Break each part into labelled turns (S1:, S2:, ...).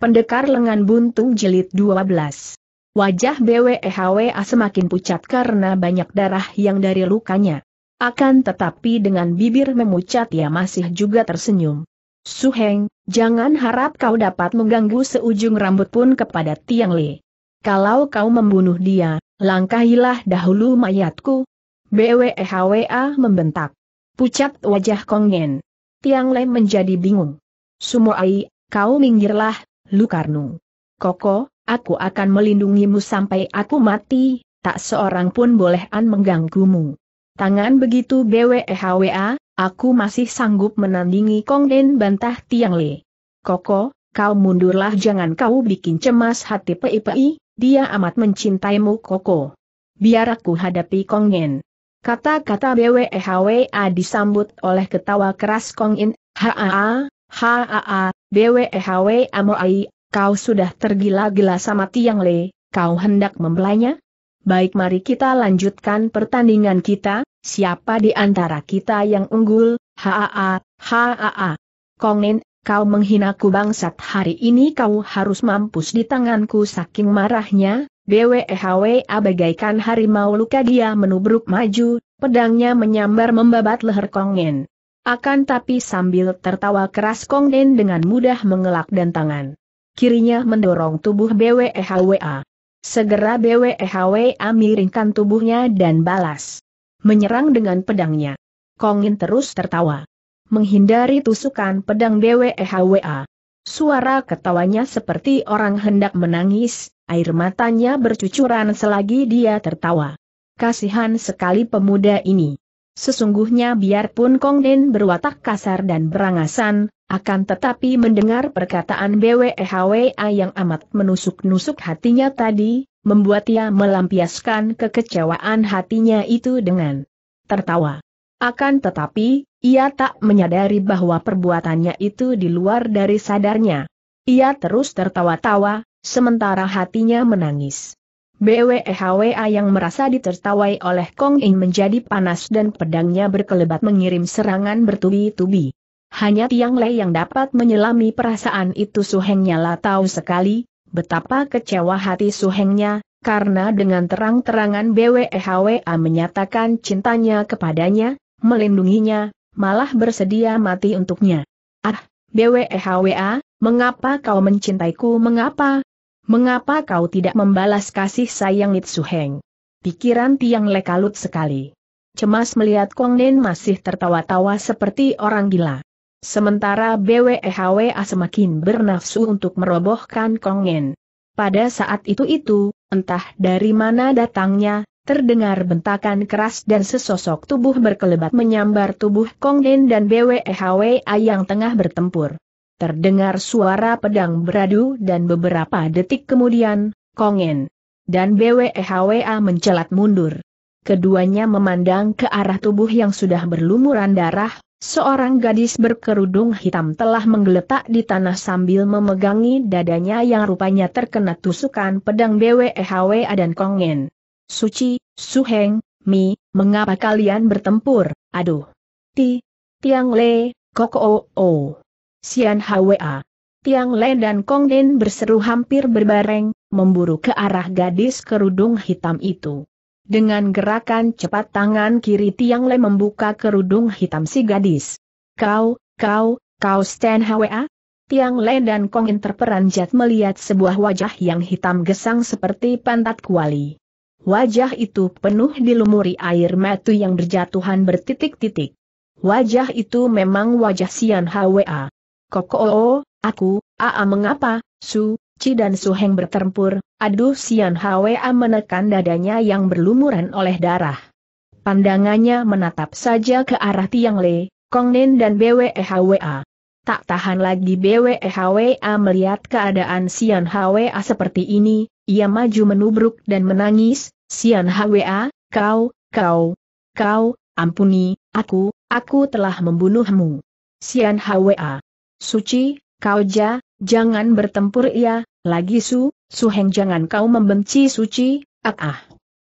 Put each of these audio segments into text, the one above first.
S1: Pendekar Lengan Buntung Jilid 12 Wajah BWEHWA semakin pucat karena banyak darah yang dari lukanya. Akan tetapi dengan bibir memucat ia masih juga tersenyum. Suheng, jangan harap kau dapat mengganggu seujung rambut pun kepada Tiang Li. Kalau kau membunuh dia, langkahilah dahulu mayatku. BWEHWA membentak. Pucat wajah Kongen. Tiang le menjadi bingung. Sumoai, kau minggirlah, Lukarno. Koko, aku akan melindungimu sampai aku mati, tak seorang pun boleh an mengganggumu. Tangan begitu BWEHWA, aku masih sanggup menandingi Kong Den bantah Tiang Le. Koko, kau mundurlah jangan kau bikin cemas hati Pei Pei. dia amat mencintaimu Koko. Biar aku hadapi Kong Den. Kata-kata BWEHWA disambut oleh ketawa keras Kong Kongin, haa, haa, BWHW Amoai, kau sudah tergila-gila sama Tiang Le, kau hendak membelanya? Baik mari kita lanjutkan pertandingan kita, siapa di antara kita yang unggul, haa, haa. Kongen, kau menghinaku bangsat hari ini kau harus mampus di tanganku saking marahnya, BWHW abagaikan harimau luka dia menubruk maju, pedangnya menyambar membabat leher Kongen. Akan tapi sambil tertawa keras Kong Den dengan mudah mengelak dan tangan. Kirinya mendorong tubuh BWEHWA. Segera BWEHWA miringkan tubuhnya dan balas. Menyerang dengan pedangnya. Kong Kongin terus tertawa. Menghindari tusukan pedang BWEHWA. Suara ketawanya seperti orang hendak menangis, air matanya bercucuran selagi dia tertawa. Kasihan sekali pemuda ini. Sesungguhnya biarpun Kong Den berwatak kasar dan berangasan, akan tetapi mendengar perkataan BWEHWA yang amat menusuk-nusuk hatinya tadi, membuat ia melampiaskan kekecewaan hatinya itu dengan tertawa. Akan tetapi, ia tak menyadari bahwa perbuatannya itu di luar dari sadarnya. Ia terus tertawa-tawa, sementara hatinya menangis. BWEHWA yang merasa ditertawai oleh Kong Ing menjadi panas dan pedangnya berkelebat mengirim serangan bertubi-tubi. Hanya Tiang Lei yang dapat menyelami perasaan itu Suhengnya lah tahu sekali, betapa kecewa hati Suhengnya, karena dengan terang-terangan BWEHWA menyatakan cintanya kepadanya, melindunginya, malah bersedia mati untuknya. Ah, BWEHWA, mengapa kau mencintaiku mengapa Mengapa kau tidak membalas kasih sayang Itsu Heng? Pikiran Tiang Lekalut sekali. Cemas melihat Kong Nen masih tertawa-tawa seperti orang gila. Sementara BWEHWA semakin bernafsu untuk merobohkan Kong Nen. Pada saat itu-itu, entah dari mana datangnya, terdengar bentakan keras dan sesosok tubuh berkelebat menyambar tubuh Kong Nen dan BWEHWA yang tengah bertempur. Terdengar suara pedang beradu dan beberapa detik kemudian, Kongen dan BWEHWA mencelat mundur. Keduanya memandang ke arah tubuh yang sudah berlumuran darah, seorang gadis berkerudung hitam telah menggeletak di tanah sambil memegangi dadanya yang rupanya terkena tusukan pedang BWEHWA dan Kongen. Suci, Suheng, Mi, mengapa kalian bertempur, aduh. Ti, Tiang Le, Koko O. Sian Hwa. Tiang Len dan Kong Den berseru hampir berbareng, memburu ke arah gadis kerudung hitam itu. Dengan gerakan cepat tangan kiri Tiang Len membuka kerudung hitam si gadis. Kau, kau, kau Stan Hwa? Tiang Len dan Kong In terperanjat melihat sebuah wajah yang hitam gesang seperti pantat kuali. Wajah itu penuh dilumuri air mata yang berjatuhan bertitik-titik. Wajah itu memang wajah Sian Hwa. Koko, -o, oh, oh, aku, aa mengapa, Su, Ci dan Su Heng bertempur, aduh Sian Hwa menekan dadanya yang berlumuran oleh darah. Pandangannya menatap saja ke arah Tiang Le, Kong Nen dan BWEHWA. E tak tahan lagi BWEHWA e melihat keadaan Sian Hwa seperti ini, ia maju menubruk dan menangis, Sian Hwa, kau, kau, kau, ampuni, aku, aku telah membunuhmu. Sian Hwa. Suci, kau ja, jangan bertempur ya. lagi Su, Suheng jangan kau membenci Suci, ah ah.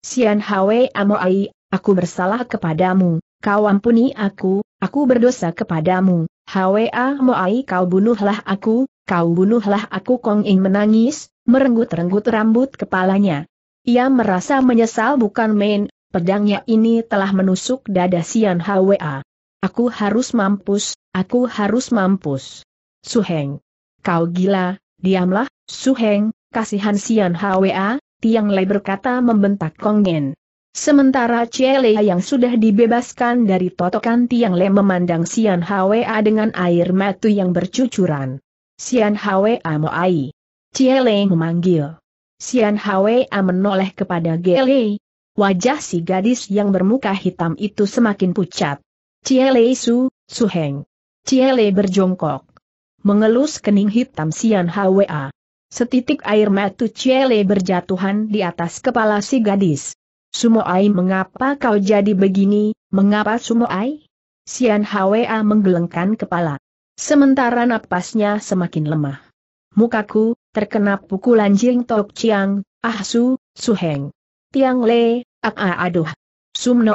S1: Sian Hwe Amoai, aku bersalah kepadamu, kau ampuni aku, aku berdosa kepadamu, Hwe Amoai kau bunuhlah aku, kau bunuhlah aku Kong Ing menangis, merenggut-renggut rambut kepalanya. Ia merasa menyesal bukan main, pedangnya ini telah menusuk dada Sian Hwa. Aku harus mampus, Aku harus mampus. Su Heng. Kau gila, diamlah, Su Heng. kasihan Sian Hwa, Tiang Lei berkata membentak Kongen. Sementara Lea yang sudah dibebaskan dari totokan Tiang Lei memandang Sian Hwa dengan air mata yang bercucuran. Sian Hwa moai. Lei memanggil. Sian Hwa menoleh kepada Gele. Wajah si gadis yang bermuka hitam itu semakin pucat. Lei Su, Su Heng. Ciele berjongkok. Mengelus kening hitam Sian Hwa. Setitik air mata Ciele berjatuhan di atas kepala si gadis. Sumo Ai, mengapa kau jadi begini, mengapa sumo Ai? Sian Hwa menggelengkan kepala. Sementara napasnya semakin lemah. Mukaku, terkena pukulan Jing Tok Chiang, Ah Su, Su Heng. Tiang Le, ak ah, -a ah, Aduh.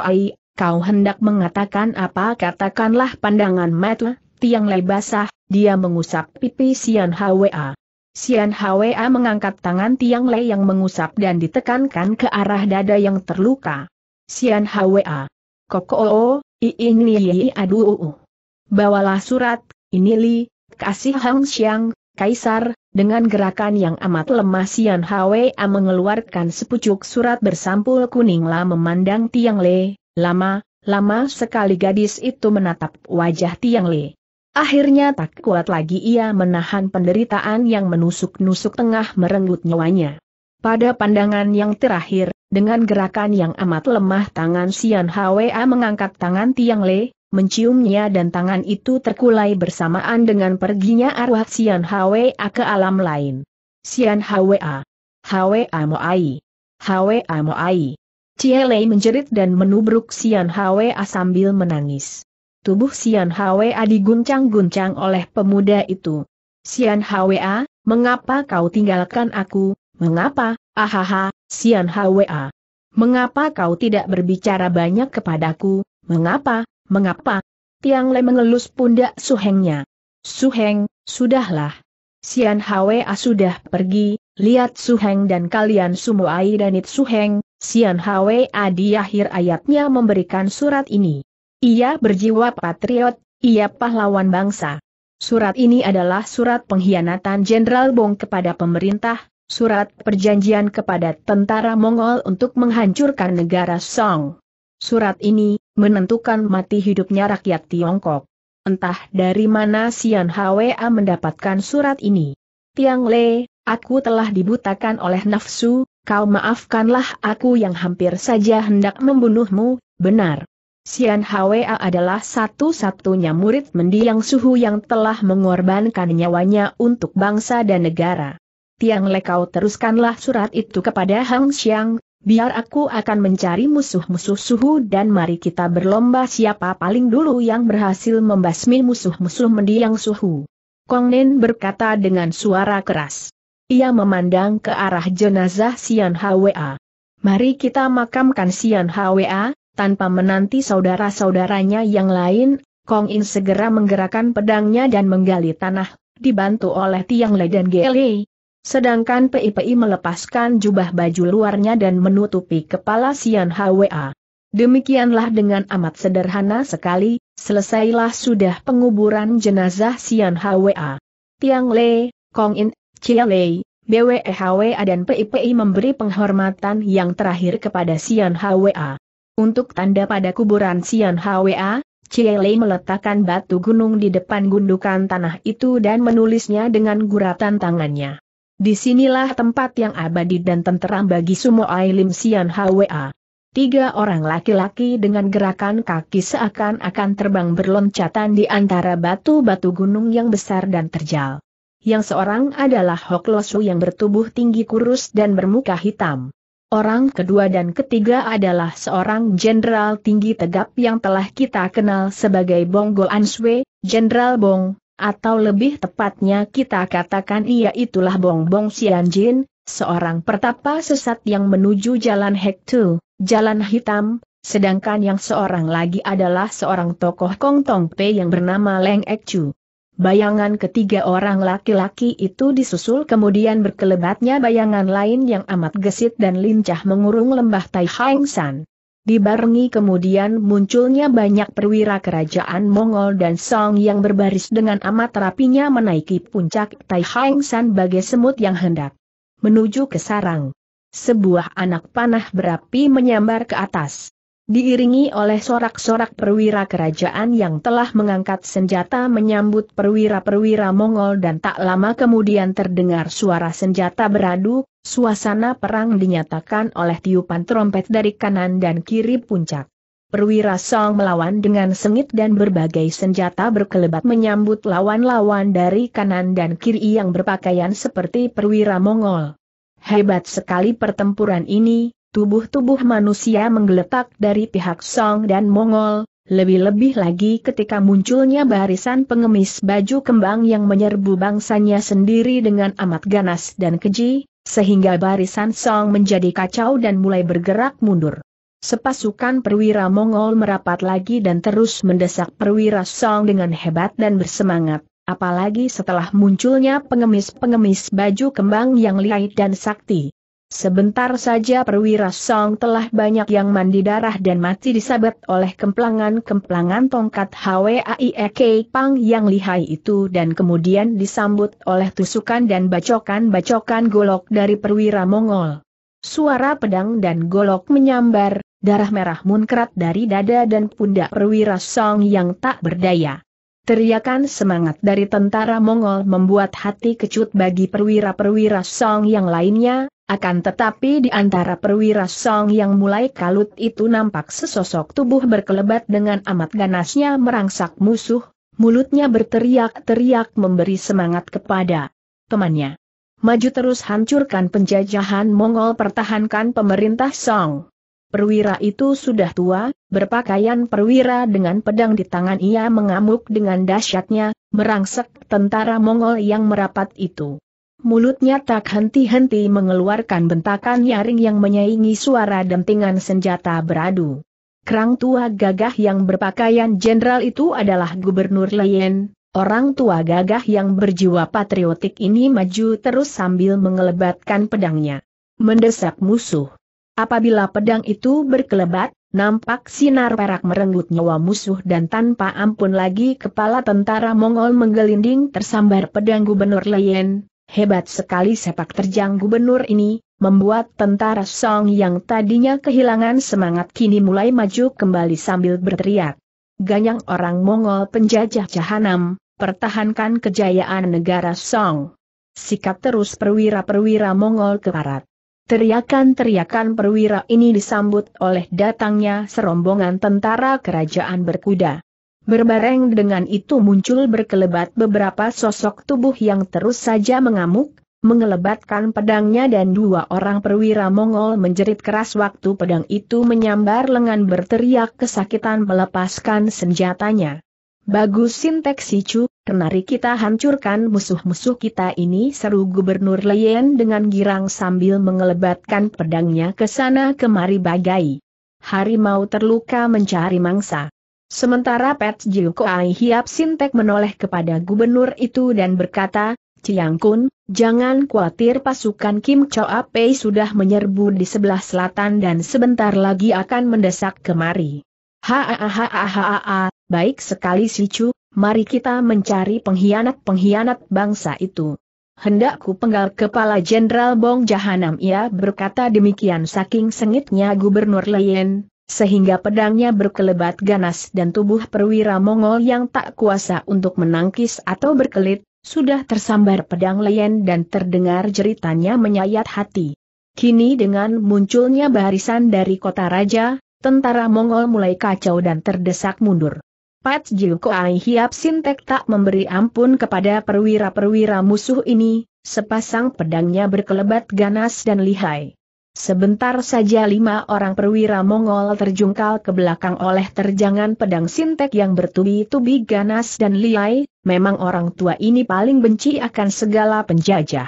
S1: Ai, kau hendak mengatakan apa katakanlah pandangan mata? tiang lei basah, dia mengusap pipi Sian Hwa. Sian Hwa mengangkat tangan tiang lei yang mengusap dan ditekankan ke arah dada yang terluka. Sian Hwa. Koko o, ini yi adu uu. Bawalah surat, ini li, kasih Hang Xiang, Kaisar, dengan gerakan yang amat lemah Sian Hwa mengeluarkan sepucuk surat bersampul kuning lah memandang tiang le, lama, lama sekali gadis itu menatap wajah tiang le. Akhirnya tak kuat lagi ia menahan penderitaan yang menusuk-nusuk tengah merenggut nyawanya. Pada pandangan yang terakhir, dengan gerakan yang amat lemah tangan Sian Hwa mengangkat tangan Tiang Le, menciumnya dan tangan itu terkulai bersamaan dengan perginya arwah Sian Hwa ke alam lain. Sian Hwa. Hwa Moai. Hwa Moai. Cie Lei menjerit dan menubruk Sian Hwa sambil menangis. Tubuh Sian Hwa diguncang-guncang oleh pemuda itu. Sian Hwa, mengapa kau tinggalkan aku, mengapa, ahaha, Sian Hwa. Mengapa kau tidak berbicara banyak kepadaku, mengapa, mengapa? Tiang Le mengelus pundak Suhengnya. Suheng, sudahlah. Sian Hwa sudah pergi, lihat Suheng dan kalian semua aidanit Suheng, Sian Hwa di akhir ayatnya memberikan surat ini. Ia berjiwa patriot, ia pahlawan bangsa. Surat ini adalah surat pengkhianatan Jenderal Bong kepada pemerintah, surat perjanjian kepada tentara Mongol untuk menghancurkan negara Song. Surat ini menentukan mati hidupnya rakyat Tiongkok. Entah dari mana Sian Hwa mendapatkan surat ini. Tiang Le, aku telah dibutakan oleh nafsu, kau maafkanlah aku yang hampir saja hendak membunuhmu, benar. Sian Hwa adalah satu-satunya murid mendiang suhu yang telah mengorbankan nyawanya untuk bangsa dan negara. Tiang Lekau teruskanlah surat itu kepada Hang Xiang, biar aku akan mencari musuh-musuh suhu dan mari kita berlomba siapa paling dulu yang berhasil membasmi musuh-musuh mendiang suhu. Kong Nen berkata dengan suara keras. Ia memandang ke arah jenazah Sian Hwa. Mari kita makamkan Sian Hwa, tanpa menanti saudara-saudaranya yang lain, Kong In segera menggerakkan pedangnya dan menggali tanah, dibantu oleh Tiang Le dan Gele. Sedangkan PIPI melepaskan jubah baju luarnya dan menutupi kepala Sian HWA. Demikianlah dengan amat sederhana sekali, selesailah sudah penguburan jenazah Sian HWA. Tiang Le, Kong In, Chia Le, BWEHWA dan PIPI memberi penghormatan yang terakhir kepada Sian HWA. Untuk tanda pada kuburan Sian Hwa, Cielei meletakkan batu gunung di depan gundukan tanah itu dan menulisnya dengan guratan tangannya. Disinilah tempat yang abadi dan tenteram bagi Sumo Ailim Sian Hwa. Tiga orang laki-laki dengan gerakan kaki seakan-akan terbang berloncatan di antara batu-batu gunung yang besar dan terjal. Yang seorang adalah Hoklosu yang bertubuh tinggi kurus dan bermuka hitam. Orang kedua dan ketiga adalah seorang jenderal tinggi tegap yang telah kita kenal sebagai Bong Go Answe, Jenderal Bong, atau lebih tepatnya kita katakan ia itulah Bong Bong Jin, seorang pertapa sesat yang menuju Jalan Hektu, Jalan Hitam, sedangkan yang seorang lagi adalah seorang tokoh Kong Tong Pei yang bernama Leng Ek Chu. Bayangan ketiga orang laki-laki itu disusul kemudian berkelebatnya bayangan lain yang amat gesit dan lincah mengurung lembah Tai Hang San. Dibarengi kemudian munculnya banyak perwira kerajaan Mongol dan Song yang berbaris dengan amat rapinya menaiki puncak Tai Hang San bagai semut yang hendak menuju ke sarang. Sebuah anak panah berapi menyambar ke atas diiringi oleh sorak-sorak perwira kerajaan yang telah mengangkat senjata menyambut perwira-perwira Mongol dan tak lama kemudian terdengar suara senjata beradu, suasana perang dinyatakan oleh tiupan trompet dari kanan dan kiri puncak. Perwira Song melawan dengan sengit dan berbagai senjata berkelebat menyambut lawan-lawan dari kanan dan kiri yang berpakaian seperti perwira Mongol. Hebat sekali pertempuran ini, tubuh-tubuh manusia menggeletak dari pihak Song dan Mongol, lebih-lebih lagi ketika munculnya barisan pengemis baju kembang yang menyerbu bangsanya sendiri dengan amat ganas dan keji, sehingga barisan Song menjadi kacau dan mulai bergerak mundur. Sepasukan perwira Mongol merapat lagi dan terus mendesak perwira Song dengan hebat dan bersemangat, apalagi setelah munculnya pengemis-pengemis baju kembang yang lihai dan sakti. Sebentar saja perwira Song telah banyak yang mandi darah dan mati disabet oleh kemplangan-kemplangan tongkat HWAIEK Pang yang lihai itu dan kemudian disambut oleh tusukan dan bacokan-bacokan golok dari perwira Mongol. Suara pedang dan golok menyambar, darah merah munkrat dari dada dan pundak perwira Song yang tak berdaya. Teriakan semangat dari tentara Mongol membuat hati kecut bagi perwira-perwira Song yang lainnya, akan tetapi di antara perwira Song yang mulai kalut itu nampak sesosok tubuh berkelebat dengan amat ganasnya merangsak musuh, mulutnya berteriak-teriak memberi semangat kepada temannya. Maju terus hancurkan penjajahan Mongol pertahankan pemerintah Song. Perwira itu sudah tua, berpakaian perwira dengan pedang di tangan ia mengamuk dengan dahsyatnya, merangsek tentara Mongol yang merapat itu mulutnya tak henti-henti mengeluarkan bentakan nyaring yang menyaingi suara dentingan senjata beradu. Kerang tua gagah yang berpakaian jenderal itu adalah Gubernur Leyen, orang tua gagah yang berjiwa patriotik ini maju terus sambil mengelebatkan pedangnya. Mendesak musuh. Apabila pedang itu berkelebat, nampak sinar perak merenggut nyawa musuh dan tanpa ampun lagi kepala tentara Mongol menggelinding tersambar pedang Gubernur Leyen, Hebat sekali sepak terjang gubernur ini, membuat tentara Song yang tadinya kehilangan semangat kini mulai maju kembali sambil berteriak. Ganyang orang Mongol penjajah jahanam, pertahankan kejayaan negara Song. Sikap terus perwira-perwira Mongol ke barat. Teriakan-teriakan perwira ini disambut oleh datangnya serombongan tentara kerajaan berkuda. Berbareng dengan itu muncul berkelebat beberapa sosok tubuh yang terus saja mengamuk, mengelebatkan pedangnya dan dua orang perwira Mongol menjerit keras waktu pedang itu menyambar lengan berteriak kesakitan melepaskan senjatanya. Bagus Sintek Sicu, kenari kita hancurkan musuh-musuh kita ini seru Gubernur Leyen dengan girang sambil mengelebatkan pedangnya ke sana kemari bagai. Harimau terluka mencari mangsa. Sementara Pet Jiukoai Hiap Sintek menoleh kepada gubernur itu dan berkata, Ciang Kun, jangan khawatir pasukan Kim Choa Pei sudah menyerbu di sebelah selatan dan sebentar lagi akan mendesak kemari. Hahaha, baik sekali si Chu, mari kita mencari pengkhianat-pengkhianat bangsa itu. Hendakku penggal kepala Jenderal Bong Jahanam ia berkata demikian saking sengitnya Gubernur Leyen, sehingga pedangnya berkelebat ganas dan tubuh perwira Mongol yang tak kuasa untuk menangkis atau berkelit, sudah tersambar pedang Leyen dan terdengar jeritannya menyayat hati. Kini dengan munculnya barisan dari kota raja, tentara Mongol mulai kacau dan terdesak mundur. Pat Jilko Ai Hiap Sintek tak memberi ampun kepada perwira-perwira musuh ini, sepasang pedangnya berkelebat ganas dan lihai. Sebentar saja lima orang perwira Mongol terjungkal ke belakang oleh terjangan pedang sintek yang bertubi-tubi ganas dan liai, memang orang tua ini paling benci akan segala penjajah.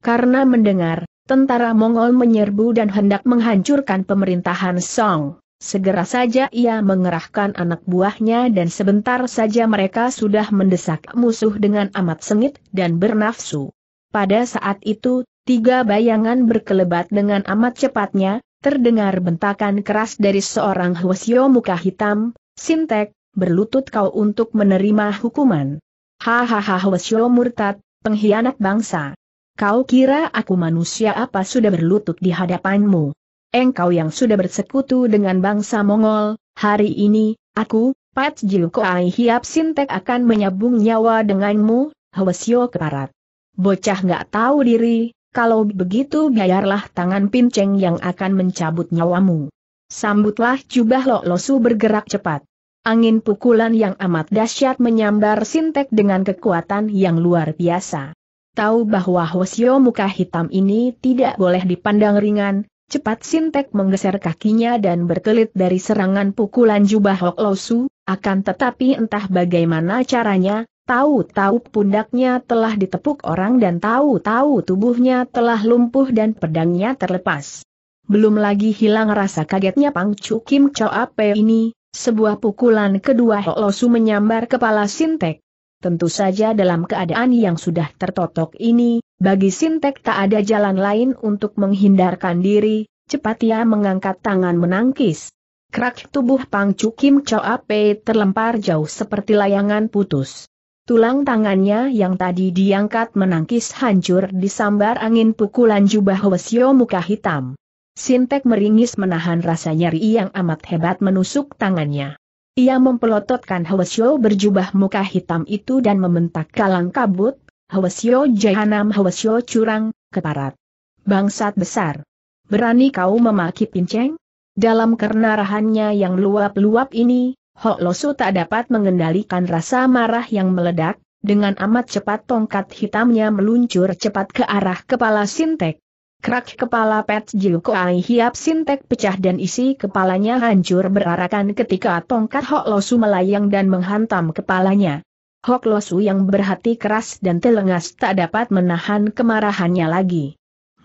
S1: Karena mendengar, tentara Mongol menyerbu dan hendak menghancurkan pemerintahan Song. Segera saja ia mengerahkan anak buahnya dan sebentar saja mereka sudah mendesak musuh dengan amat sengit dan bernafsu. Pada saat itu, Tiga bayangan berkelebat dengan amat cepatnya, terdengar bentakan keras dari seorang Hwasyo muka hitam, Sintek, berlutut kau untuk menerima hukuman. Hahaha Hwasyo murtad, pengkhianat bangsa. Kau kira aku manusia apa sudah berlutut di hadapanmu? Engkau yang sudah bersekutu dengan bangsa Mongol, hari ini, aku, Pat Jiu Hiap Sintek akan menyabung nyawa denganmu, Hwasyo keparat. Bocah nggak tahu diri, kalau begitu biarlah tangan pinceng yang akan mencabut nyawamu. Sambutlah jubah Lok Losu bergerak cepat. Angin pukulan yang amat dahsyat menyambar Sintek dengan kekuatan yang luar biasa. Tahu bahwa Hosio muka hitam ini tidak boleh dipandang ringan, cepat Sintek menggeser kakinya dan berkelit dari serangan pukulan jubah Hok Losu, akan tetapi entah bagaimana caranya, Tahu-tahu pundaknya telah ditepuk orang dan tahu-tahu tubuhnya telah lumpuh dan pedangnya terlepas. Belum lagi hilang rasa kagetnya Pang Chu Kim Choa Ape ini, sebuah pukulan kedua Holosu menyambar kepala Sintek. Tentu saja dalam keadaan yang sudah tertotok ini, bagi Sintek tak ada jalan lain untuk menghindarkan diri, cepat ia mengangkat tangan menangkis. Kerak tubuh Pang Chu Kim Choa Ape terlempar jauh seperti layangan putus. Tulang tangannya yang tadi diangkat menangkis hancur disambar angin pukulan jubah Wesio muka hitam. Sintek meringis menahan rasa nyeri yang amat hebat menusuk tangannya. Ia mempelototkan Hwasyo berjubah muka hitam itu dan membentak kalang kabut, Hwasyo jahanam Hwasyo curang, keparat. Bangsat besar. Berani kau memaki pinceng? Dalam kerna yang luap-luap ini, Hok Losu tak dapat mengendalikan rasa marah yang meledak, dengan amat cepat tongkat hitamnya meluncur cepat ke arah kepala Sintek. Kerak kepala Pet Jiukoai hiap Sintek pecah dan isi kepalanya hancur berarakan ketika tongkat Hok Losu melayang dan menghantam kepalanya. Hok Losu yang berhati keras dan telengas tak dapat menahan kemarahannya lagi.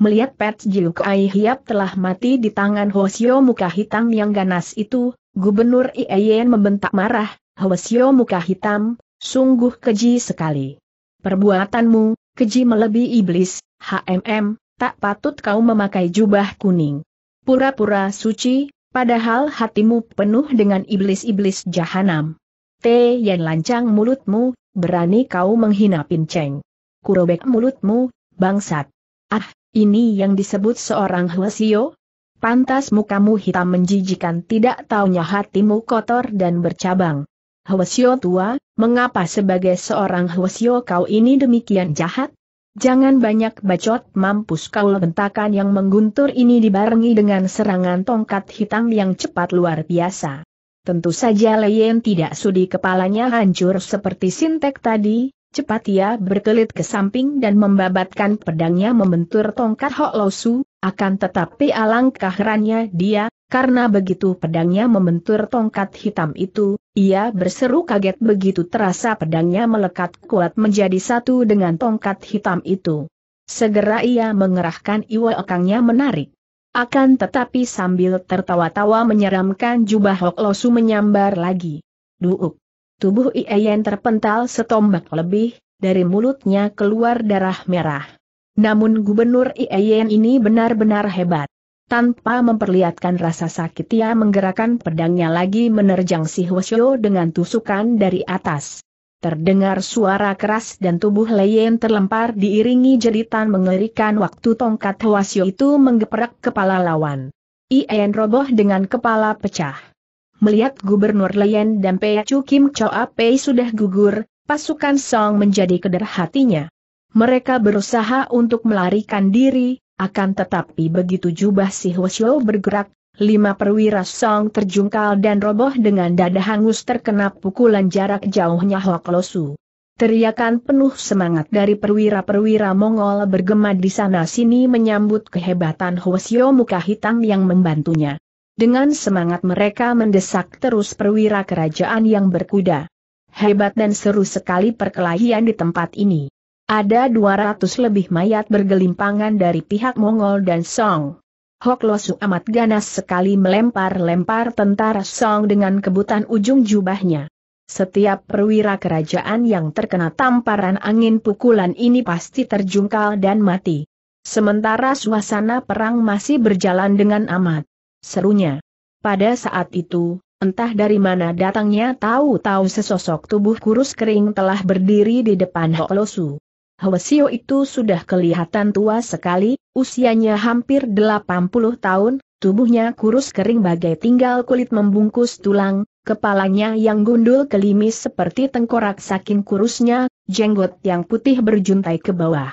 S1: Melihat Pets Jiu Kai Hiap telah mati di tangan Hosio muka hitam yang ganas itu, Gubernur Ieyen membentak marah, Hosio muka hitam, sungguh keji sekali. Perbuatanmu, keji melebihi iblis, HMM, tak patut kau memakai jubah kuning. Pura-pura suci, padahal hatimu penuh dengan iblis-iblis jahanam. T. Yang lancang mulutmu, berani kau menghina pinceng. Kurobek mulutmu, bangsat. Ah, ini yang disebut seorang Huasio? Pantas mukamu hitam menjijikan tidak taunya hatimu kotor dan bercabang. Huasio tua, mengapa sebagai seorang Huasio kau ini demikian jahat? Jangan banyak bacot mampus kau bentakan yang mengguntur ini dibarengi dengan serangan tongkat hitam yang cepat luar biasa. Tentu saja Leyen tidak sudi kepalanya hancur seperti Sintek tadi, Cepat ia berkelit ke samping dan membabatkan pedangnya membentur tongkat Hok Losu, akan tetapi alangkah herannya dia, karena begitu pedangnya membentur tongkat hitam itu, ia berseru kaget begitu terasa pedangnya melekat kuat menjadi satu dengan tongkat hitam itu. Segera ia mengerahkan iwa ekangnya menarik. Akan tetapi sambil tertawa-tawa menyeramkan jubah Hok Losu menyambar lagi. Duuk! Tubuh Ieyen terpental setombak lebih, dari mulutnya keluar darah merah. Namun gubernur Ieyen ini benar-benar hebat. Tanpa memperlihatkan rasa sakit ia menggerakkan pedangnya lagi menerjang si Hwasyo dengan tusukan dari atas. Terdengar suara keras dan tubuh Leyen terlempar diiringi jeritan mengerikan waktu tongkat Hwasyo itu menggeprak kepala lawan. Ien roboh dengan kepala pecah. Melihat Gubernur Leyen dan Peacu Kim Choa Pei sudah gugur, pasukan Song menjadi keder hatinya. Mereka berusaha untuk melarikan diri, akan tetapi begitu jubah si Hwasyo bergerak, lima perwira Song terjungkal dan roboh dengan dada hangus terkena pukulan jarak jauhnya Hok Losu. Teriakan penuh semangat dari perwira-perwira Mongol bergema di sana-sini menyambut kehebatan Hwasyo muka hitam yang membantunya. Dengan semangat mereka mendesak terus perwira kerajaan yang berkuda. Hebat dan seru sekali perkelahian di tempat ini. Ada 200 lebih mayat bergelimpangan dari pihak Mongol dan Song. Hok Losu amat ganas sekali melempar-lempar tentara Song dengan kebutan ujung jubahnya. Setiap perwira kerajaan yang terkena tamparan angin pukulan ini pasti terjungkal dan mati. Sementara suasana perang masih berjalan dengan amat serunya. Pada saat itu, entah dari mana datangnya tahu-tahu sesosok tubuh kurus kering telah berdiri di depan Hoklosu. Hwasio itu sudah kelihatan tua sekali, usianya hampir 80 tahun, tubuhnya kurus kering bagai tinggal kulit membungkus tulang, kepalanya yang gundul kelimis seperti tengkorak saking kurusnya, jenggot yang putih berjuntai ke bawah.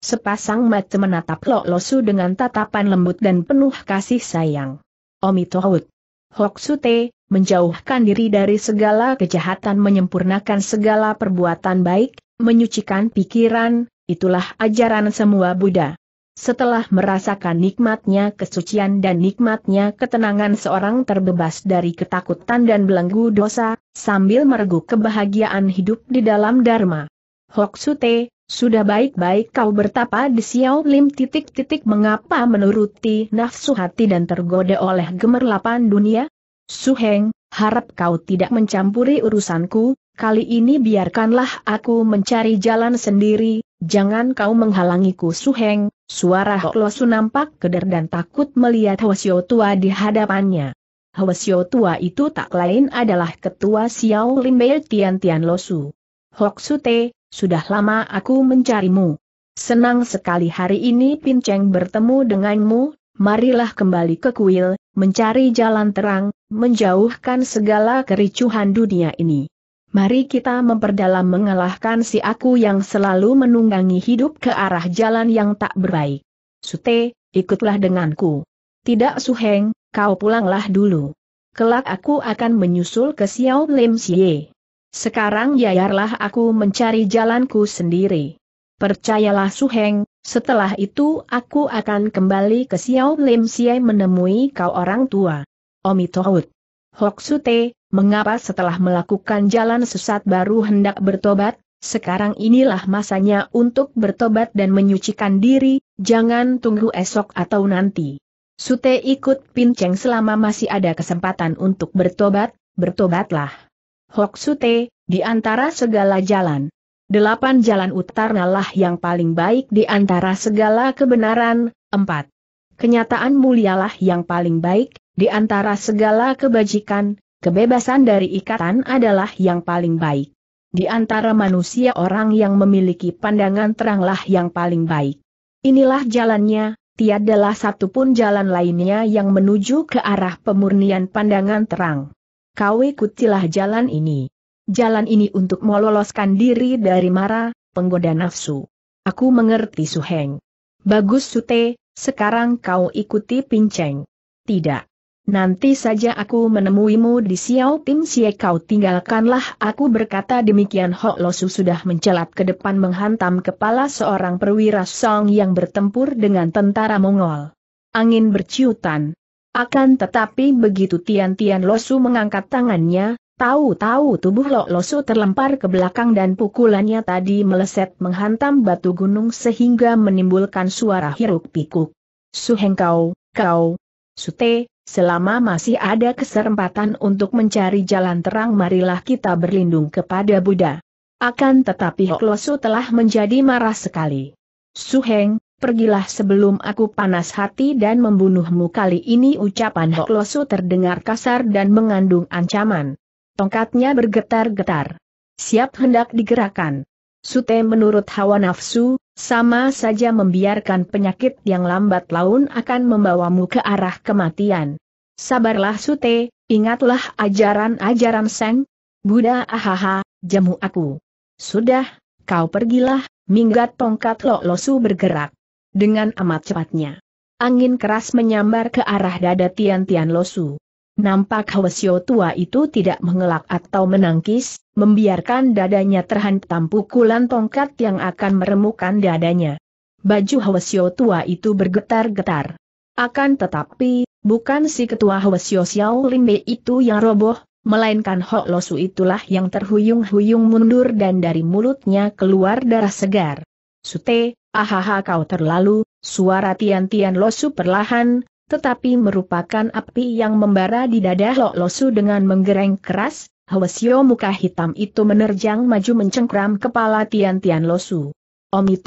S1: Sepasang mata menatap Loklosu dengan tatapan lembut dan penuh kasih sayang. Omi Tohut. Hoksute, menjauhkan diri dari segala kejahatan menyempurnakan segala perbuatan baik, menyucikan pikiran, itulah ajaran semua Buddha. Setelah merasakan nikmatnya kesucian dan nikmatnya ketenangan seorang terbebas dari ketakutan dan belenggu dosa, sambil mereguk kebahagiaan hidup di dalam Dharma. Hoksute, sudah baik-baik kau bertapa di Xiao Lim titik-titik mengapa menuruti nafsu hati dan tergoda oleh gemerlapan dunia? Suheng, harap kau tidak mencampuri urusanku, kali ini biarkanlah aku mencari jalan sendiri, jangan kau menghalangiku Suheng, suara Su nampak keder dan takut melihat Hwasyo tua di hadapannya. Hwasyo tua itu tak lain adalah ketua Xiao Lim Bei Tian Tian Losu. Te sudah lama aku mencarimu. Senang sekali hari ini Pinceng bertemu denganmu, marilah kembali ke kuil, mencari jalan terang, menjauhkan segala kericuhan dunia ini. Mari kita memperdalam mengalahkan si aku yang selalu menunggangi hidup ke arah jalan yang tak berbaik. Sute, ikutlah denganku. Tidak Suheng, kau pulanglah dulu. Kelak aku akan menyusul ke Xiao Lim Xie. Sekarang yayarlah aku mencari jalanku sendiri. Percayalah Su Heng. setelah itu aku akan kembali ke Xiao Lim Siai menemui kau orang tua. Omi Tohut. Sute, mengapa setelah melakukan jalan sesat baru hendak bertobat, sekarang inilah masanya untuk bertobat dan menyucikan diri, jangan tunggu esok atau nanti. Sute ikut pinceng selama masih ada kesempatan untuk bertobat, bertobatlah. Hok Sute, di antara segala jalan. Delapan jalan utarnalah yang paling baik di antara segala kebenaran. Empat. Kenyataan mulialah yang paling baik, di antara segala kebajikan, kebebasan dari ikatan adalah yang paling baik. Di antara manusia orang yang memiliki pandangan teranglah yang paling baik. Inilah jalannya, tiadalah satupun jalan lainnya yang menuju ke arah pemurnian pandangan terang kau ikutilah jalan ini. Jalan ini untuk meloloskan diri dari mara, penggoda nafsu. Aku mengerti Suheng. Bagus Sute, sekarang kau ikuti Pinceng. Tidak. Nanti saja aku menemuimu di Xiao Tim Xie kau tinggalkanlah aku berkata demikian Ho Losu sudah mencelat ke depan menghantam kepala seorang perwira Song yang bertempur dengan tentara Mongol. Angin berciutan, akan tetapi begitu Tian Tian Losu mengangkat tangannya, tahu-tahu tubuh Lo Losu terlempar ke belakang dan pukulannya tadi meleset menghantam batu gunung sehingga menimbulkan suara hiruk pikuk. Suheng kau, kau, Sute, selama masih ada kesempatan untuk mencari jalan terang marilah kita berlindung kepada Buddha. Akan tetapi Lo Losu telah menjadi marah sekali. Suheng, Pergilah sebelum aku panas hati dan membunuhmu kali ini ucapan Hok Losu terdengar kasar dan mengandung ancaman. Tongkatnya bergetar-getar. Siap hendak digerakkan. Sute menurut hawa nafsu, sama saja membiarkan penyakit yang lambat laun akan membawamu ke arah kematian. Sabarlah Sute, ingatlah ajaran-ajaran Seng. Buddha ahaha, jamu aku. Sudah, kau pergilah, minggat tongkat Lok Losu bergerak dengan amat cepatnya. Angin keras menyambar ke arah dada Tian Tian Losu. Nampak Hwasyo tua itu tidak mengelak atau menangkis, membiarkan dadanya terhantam pukulan tongkat yang akan meremukan dadanya. Baju Hwasyo tua itu bergetar-getar. Akan tetapi, bukan si ketua Hwasyo Xiao Limbe itu yang roboh, melainkan Hot Losu itulah yang terhuyung-huyung mundur dan dari mulutnya keluar darah segar. Sute, Ahaha kau terlalu, suara Tian Tian Losu perlahan, tetapi merupakan api yang membara di dada Lo Losu dengan menggereng keras, Hwasyo muka hitam itu menerjang maju mencengkram kepala Tian Tian Losu. Omi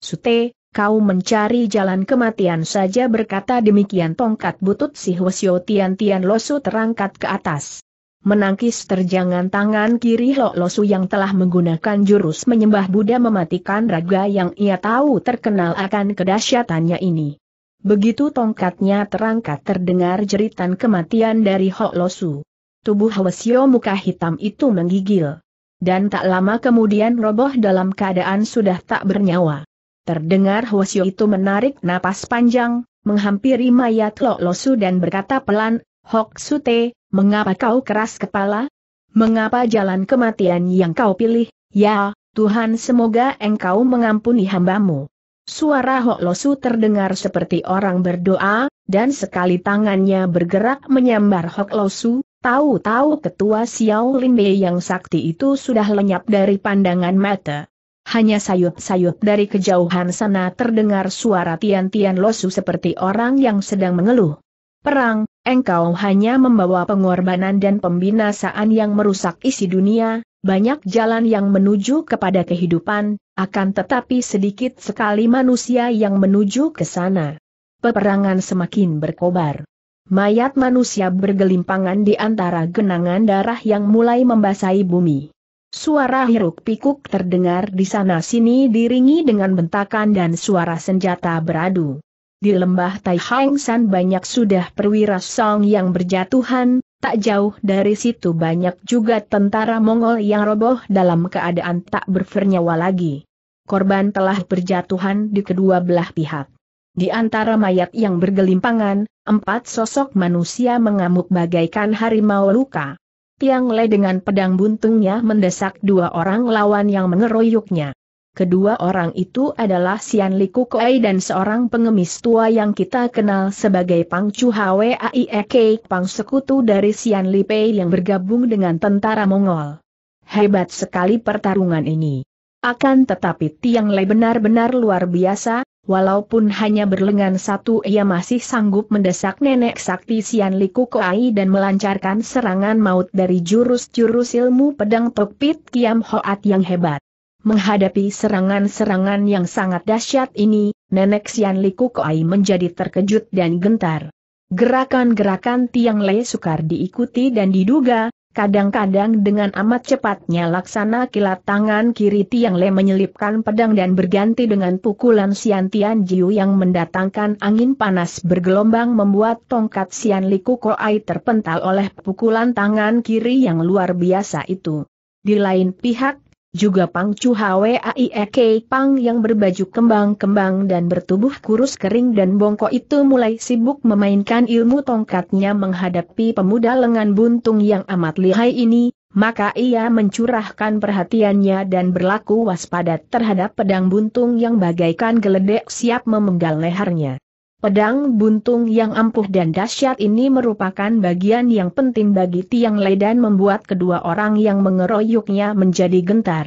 S1: Sute, kau mencari jalan kematian saja berkata demikian tongkat butut si Hwasyo Tian Tian Losu terangkat ke atas menangkis terjangan tangan kiri Lok Losu yang telah menggunakan jurus menyembah Buddha mematikan raga yang ia tahu terkenal akan kedahsyatannya ini. Begitu tongkatnya terangkat terdengar jeritan kematian dari Hok Losu. Tubuh Hwasyo muka hitam itu menggigil. Dan tak lama kemudian roboh dalam keadaan sudah tak bernyawa. Terdengar Hwasyo itu menarik napas panjang, menghampiri mayat Lok Losu dan berkata pelan, Hok Sute, Mengapa kau keras kepala? Mengapa jalan kematian yang kau pilih? Ya, Tuhan semoga engkau mengampuni hambamu. Suara Hok Losu terdengar seperti orang berdoa, dan sekali tangannya bergerak menyambar Hok Losu, tahu-tahu ketua Xiao Lin Bei yang sakti itu sudah lenyap dari pandangan mata. Hanya sayup-sayup dari kejauhan sana terdengar suara tian-tian Losu seperti orang yang sedang mengeluh perang, engkau hanya membawa pengorbanan dan pembinasaan yang merusak isi dunia, banyak jalan yang menuju kepada kehidupan, akan tetapi sedikit sekali manusia yang menuju ke sana. Peperangan semakin berkobar. Mayat manusia bergelimpangan di antara genangan darah yang mulai membasahi bumi. Suara hiruk-pikuk terdengar di sana-sini diringi dengan bentakan dan suara senjata beradu di lembah Tai Taihangsan banyak sudah perwira Song yang berjatuhan, tak jauh dari situ banyak juga tentara Mongol yang roboh dalam keadaan tak bernyawa lagi. Korban telah berjatuhan di kedua belah pihak. Di antara mayat yang bergelimpangan, empat sosok manusia mengamuk bagaikan harimau luka. Tiang Le dengan pedang buntungnya mendesak dua orang lawan yang mengeroyoknya. Kedua orang itu adalah Sian Li Koei dan seorang pengemis tua yang kita kenal sebagai Pang Chu Ai Ek Pang sekutu dari Sian Li Pei yang bergabung dengan tentara Mongol. Hebat sekali pertarungan ini. Akan tetapi Tiang Lei benar-benar luar biasa, walaupun hanya berlengan satu ia masih sanggup mendesak nenek sakti Sian Li Kuei dan melancarkan serangan maut dari jurus-jurus ilmu pedang Tokpit Kiam Hoat yang hebat. Menghadapi serangan-serangan yang sangat dahsyat ini, nenek Xian Liku Koai menjadi terkejut dan gentar. Gerakan-gerakan Tiang Le sukar diikuti dan diduga, kadang-kadang dengan amat cepatnya laksana kilat tangan kiri Tiang Le menyelipkan pedang dan berganti dengan pukulan Xian Tian Jiu yang mendatangkan angin panas bergelombang membuat tongkat Xian Liku Koai terpental oleh pukulan tangan kiri yang luar biasa itu. Di lain pihak, juga Pang Chu Hwaiek Pang yang berbaju kembang-kembang dan bertubuh kurus kering dan bongkok itu mulai sibuk memainkan ilmu tongkatnya menghadapi pemuda lengan buntung yang amat lihai ini, maka ia mencurahkan perhatiannya dan berlaku waspada terhadap pedang buntung yang bagaikan geledek siap memenggal lehernya. Pedang buntung yang ampuh dan dahsyat ini merupakan bagian yang penting bagi Tiang Lei dan membuat kedua orang yang mengeroyoknya menjadi gentar.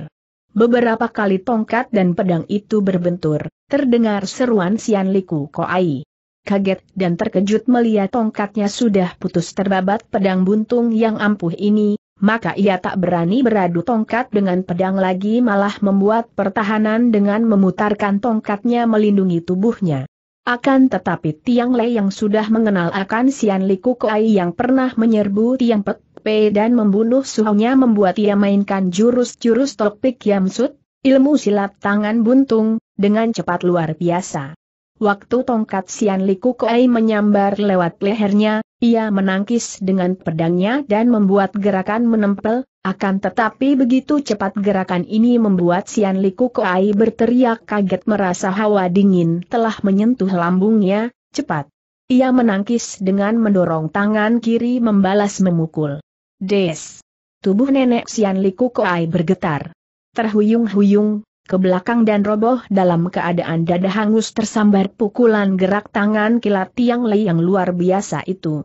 S1: Beberapa kali tongkat dan pedang itu berbentur, terdengar seruan Sian Liku Koai. Kaget dan terkejut melihat tongkatnya sudah putus terbabat pedang buntung yang ampuh ini, maka ia tak berani beradu tongkat dengan pedang lagi malah membuat pertahanan dengan memutarkan tongkatnya melindungi tubuhnya. Akan tetapi Tiang Lei yang sudah mengenal akan Sian Liku Koai yang pernah menyerbu Tiang Pek Pe dan membunuh suhunya membuat ia mainkan jurus-jurus topik Yamsut, ilmu silat tangan buntung, dengan cepat luar biasa. Waktu tongkat Sian Liku Koai menyambar lewat lehernya, ia menangkis dengan pedangnya dan membuat gerakan menempel, akan tetapi begitu cepat gerakan ini membuat Sian Liku Koai berteriak kaget merasa hawa dingin telah menyentuh lambungnya, cepat. Ia menangkis dengan mendorong tangan kiri membalas memukul. Des. Tubuh nenek Sian Liku Koai bergetar. Terhuyung-huyung, ke belakang dan roboh dalam keadaan dada hangus tersambar pukulan gerak tangan kilat Tiang Lei yang luar biasa itu.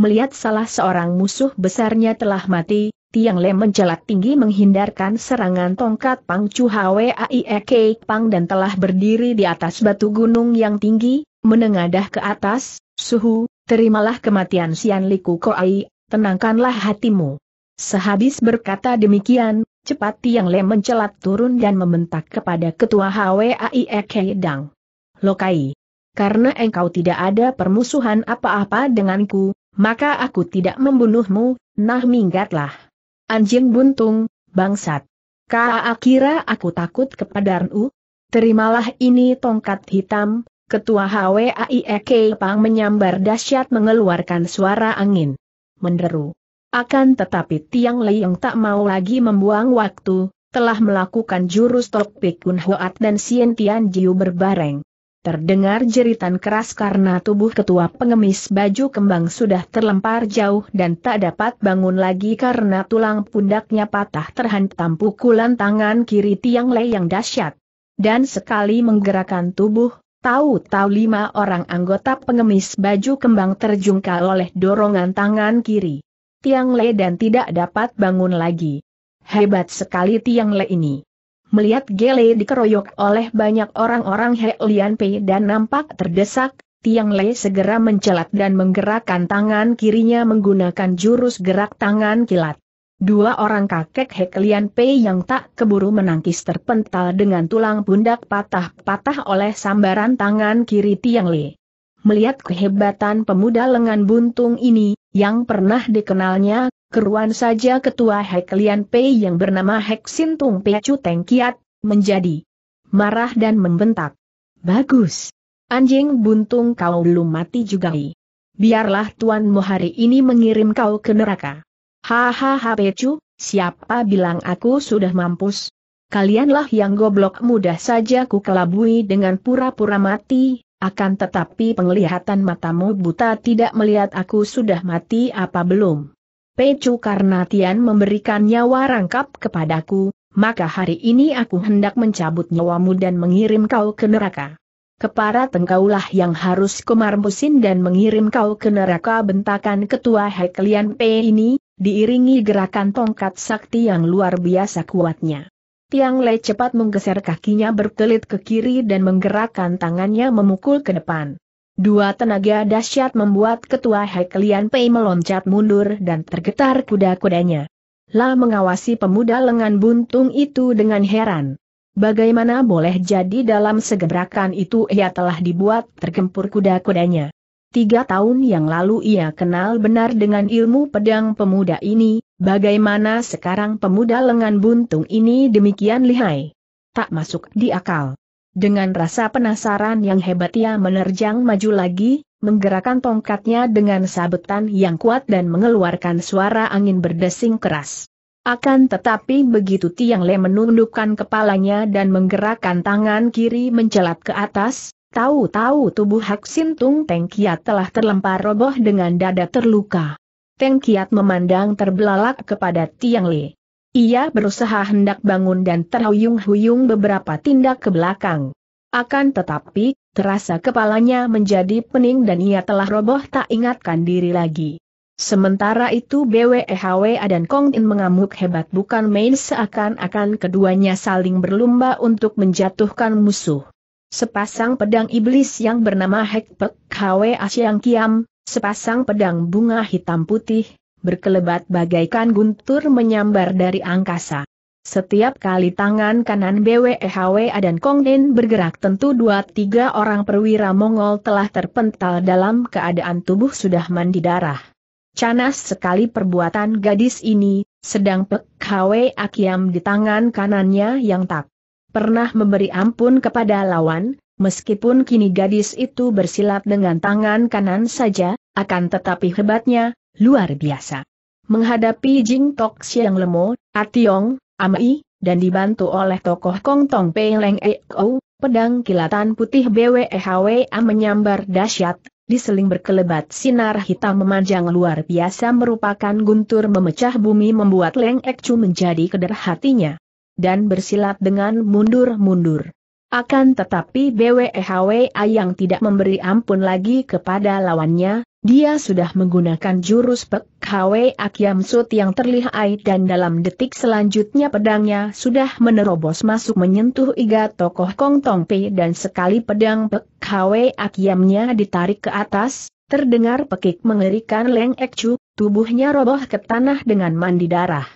S1: Melihat salah seorang musuh besarnya telah mati, Tiang Le mencelat tinggi menghindarkan serangan tongkat Pang Chu Hwaie Pang dan telah berdiri di atas batu gunung yang tinggi, menengadah ke atas, suhu, terimalah kematian Sian Liku Koai, tenangkanlah hatimu. Sehabis berkata demikian, cepat Tiang Le mencelat turun dan membentak kepada ketua Hwaie Dang. Lokai, karena engkau tidak ada permusuhan apa-apa denganku, maka aku tidak membunuhmu, nah minggatlah. Anjing buntung, bangsat. Kaa kira aku takut kepada Nu? Terimalah ini tongkat hitam, ketua HWAIEK Pang menyambar dahsyat mengeluarkan suara angin. Menderu. Akan tetapi Tiang Lei yang tak mau lagi membuang waktu, telah melakukan jurus topik Kun Hoat dan Sien Tian Jiu berbareng. Terdengar jeritan keras karena tubuh ketua pengemis baju kembang sudah terlempar jauh dan tak dapat bangun lagi karena tulang pundaknya patah terhantam pukulan tangan kiri Tiang Le yang dahsyat. Dan sekali menggerakkan tubuh, tahu-tahu lima orang anggota pengemis baju kembang terjungkal oleh dorongan tangan kiri. Tiang Le dan tidak dapat bangun lagi. Hebat sekali Tiang Le ini melihat Gele dikeroyok oleh banyak orang-orang He Lian Pei dan nampak terdesak, Tiang Le segera mencelat dan menggerakkan tangan kirinya menggunakan jurus gerak tangan kilat. Dua orang kakek He Lian Pei yang tak keburu menangkis terpental dengan tulang pundak patah-patah oleh sambaran tangan kiri Tiang Le. Melihat kehebatan pemuda lengan buntung ini, yang pernah dikenalnya keruan saja ketua Heklian Pei yang bernama Hek Heksintung Pecu Tengkiat, menjadi marah dan membentak. Bagus. Anjing buntung kau belum mati juga. I. Biarlah tuanmu hari ini mengirim kau ke neraka. Hahaha Pecu, siapa bilang aku sudah mampus? Kalianlah yang goblok mudah saja ku kelabui dengan pura-pura mati, akan tetapi penglihatan matamu buta tidak melihat aku sudah mati apa belum. Pecu karena Tian memberikan nyawa rangkap kepadaku, maka hari ini aku hendak mencabut nyawamu dan mengirim kau ke neraka. Kepara tengkaulah yang harus kumarmusin dan mengirim kau ke neraka bentakan ketua Heklian P ini, diiringi gerakan tongkat sakti yang luar biasa kuatnya. Tiang Le cepat menggeser kakinya berkelit ke kiri dan menggerakkan tangannya memukul ke depan. Dua tenaga dahsyat membuat ketua Heklian Pei meloncat mundur dan tergetar kuda-kudanya. La mengawasi pemuda lengan buntung itu dengan heran. Bagaimana boleh jadi dalam segebrakan itu ia telah dibuat tergempur kuda-kudanya. Tiga tahun yang lalu ia kenal benar dengan ilmu pedang pemuda ini, bagaimana sekarang pemuda lengan buntung ini demikian lihai. Tak masuk di akal. Dengan rasa penasaran yang hebat ia menerjang maju lagi, menggerakkan tongkatnya dengan sabetan yang kuat dan mengeluarkan suara angin berdesing keras. Akan tetapi begitu Tiang Le menundukkan kepalanya dan menggerakkan tangan kiri mencelat ke atas, tahu-tahu tubuh Hak Sin Tung Teng Kiat telah terlempar roboh dengan dada terluka. Teng Kiat memandang terbelalak kepada Tiang Le. Ia berusaha hendak bangun dan terhuyung-huyung beberapa tindak ke belakang. Akan tetapi, terasa kepalanya menjadi pening dan ia telah roboh tak ingatkan diri lagi. Sementara itu BWEHW e dan Kong In mengamuk hebat bukan main seakan-akan keduanya saling berlumba untuk menjatuhkan musuh. Sepasang pedang iblis yang bernama Hekpek Hwe Asyang Kiam, sepasang pedang bunga hitam putih, berkelebat bagaikan guntur menyambar dari angkasa. Setiap kali tangan kanan BWEHWA dan Kongden bergerak tentu dua tiga orang perwira Mongol telah terpental dalam keadaan tubuh sudah mandi darah. Canas sekali perbuatan gadis ini, sedang Pek Akiam di tangan kanannya yang tak pernah memberi ampun kepada lawan, meskipun kini gadis itu bersilat dengan tangan kanan saja, akan tetapi hebatnya, Luar biasa. Menghadapi Jing Tok Siang Lemo, Ationg, Amai, dan dibantu oleh tokoh Kong Tong Pei Leng Eko, pedang kilatan putih BWEHWA menyambar dahsyat, diseling berkelebat sinar hitam memanjang luar biasa merupakan guntur memecah bumi membuat Leng Ekcu menjadi keder hatinya. Dan bersilat dengan mundur-mundur. Akan tetapi BWEHWA yang tidak memberi ampun lagi kepada lawannya, dia sudah menggunakan jurus Pek Hwe Akyam Sut yang terlihai dan dalam detik selanjutnya pedangnya sudah menerobos masuk menyentuh iga tokoh Kong Tong Pei dan sekali pedang Pek Hwe Akyamnya ditarik ke atas, terdengar pekik mengerikan Leng Ek Chu, tubuhnya roboh ke tanah dengan mandi darah.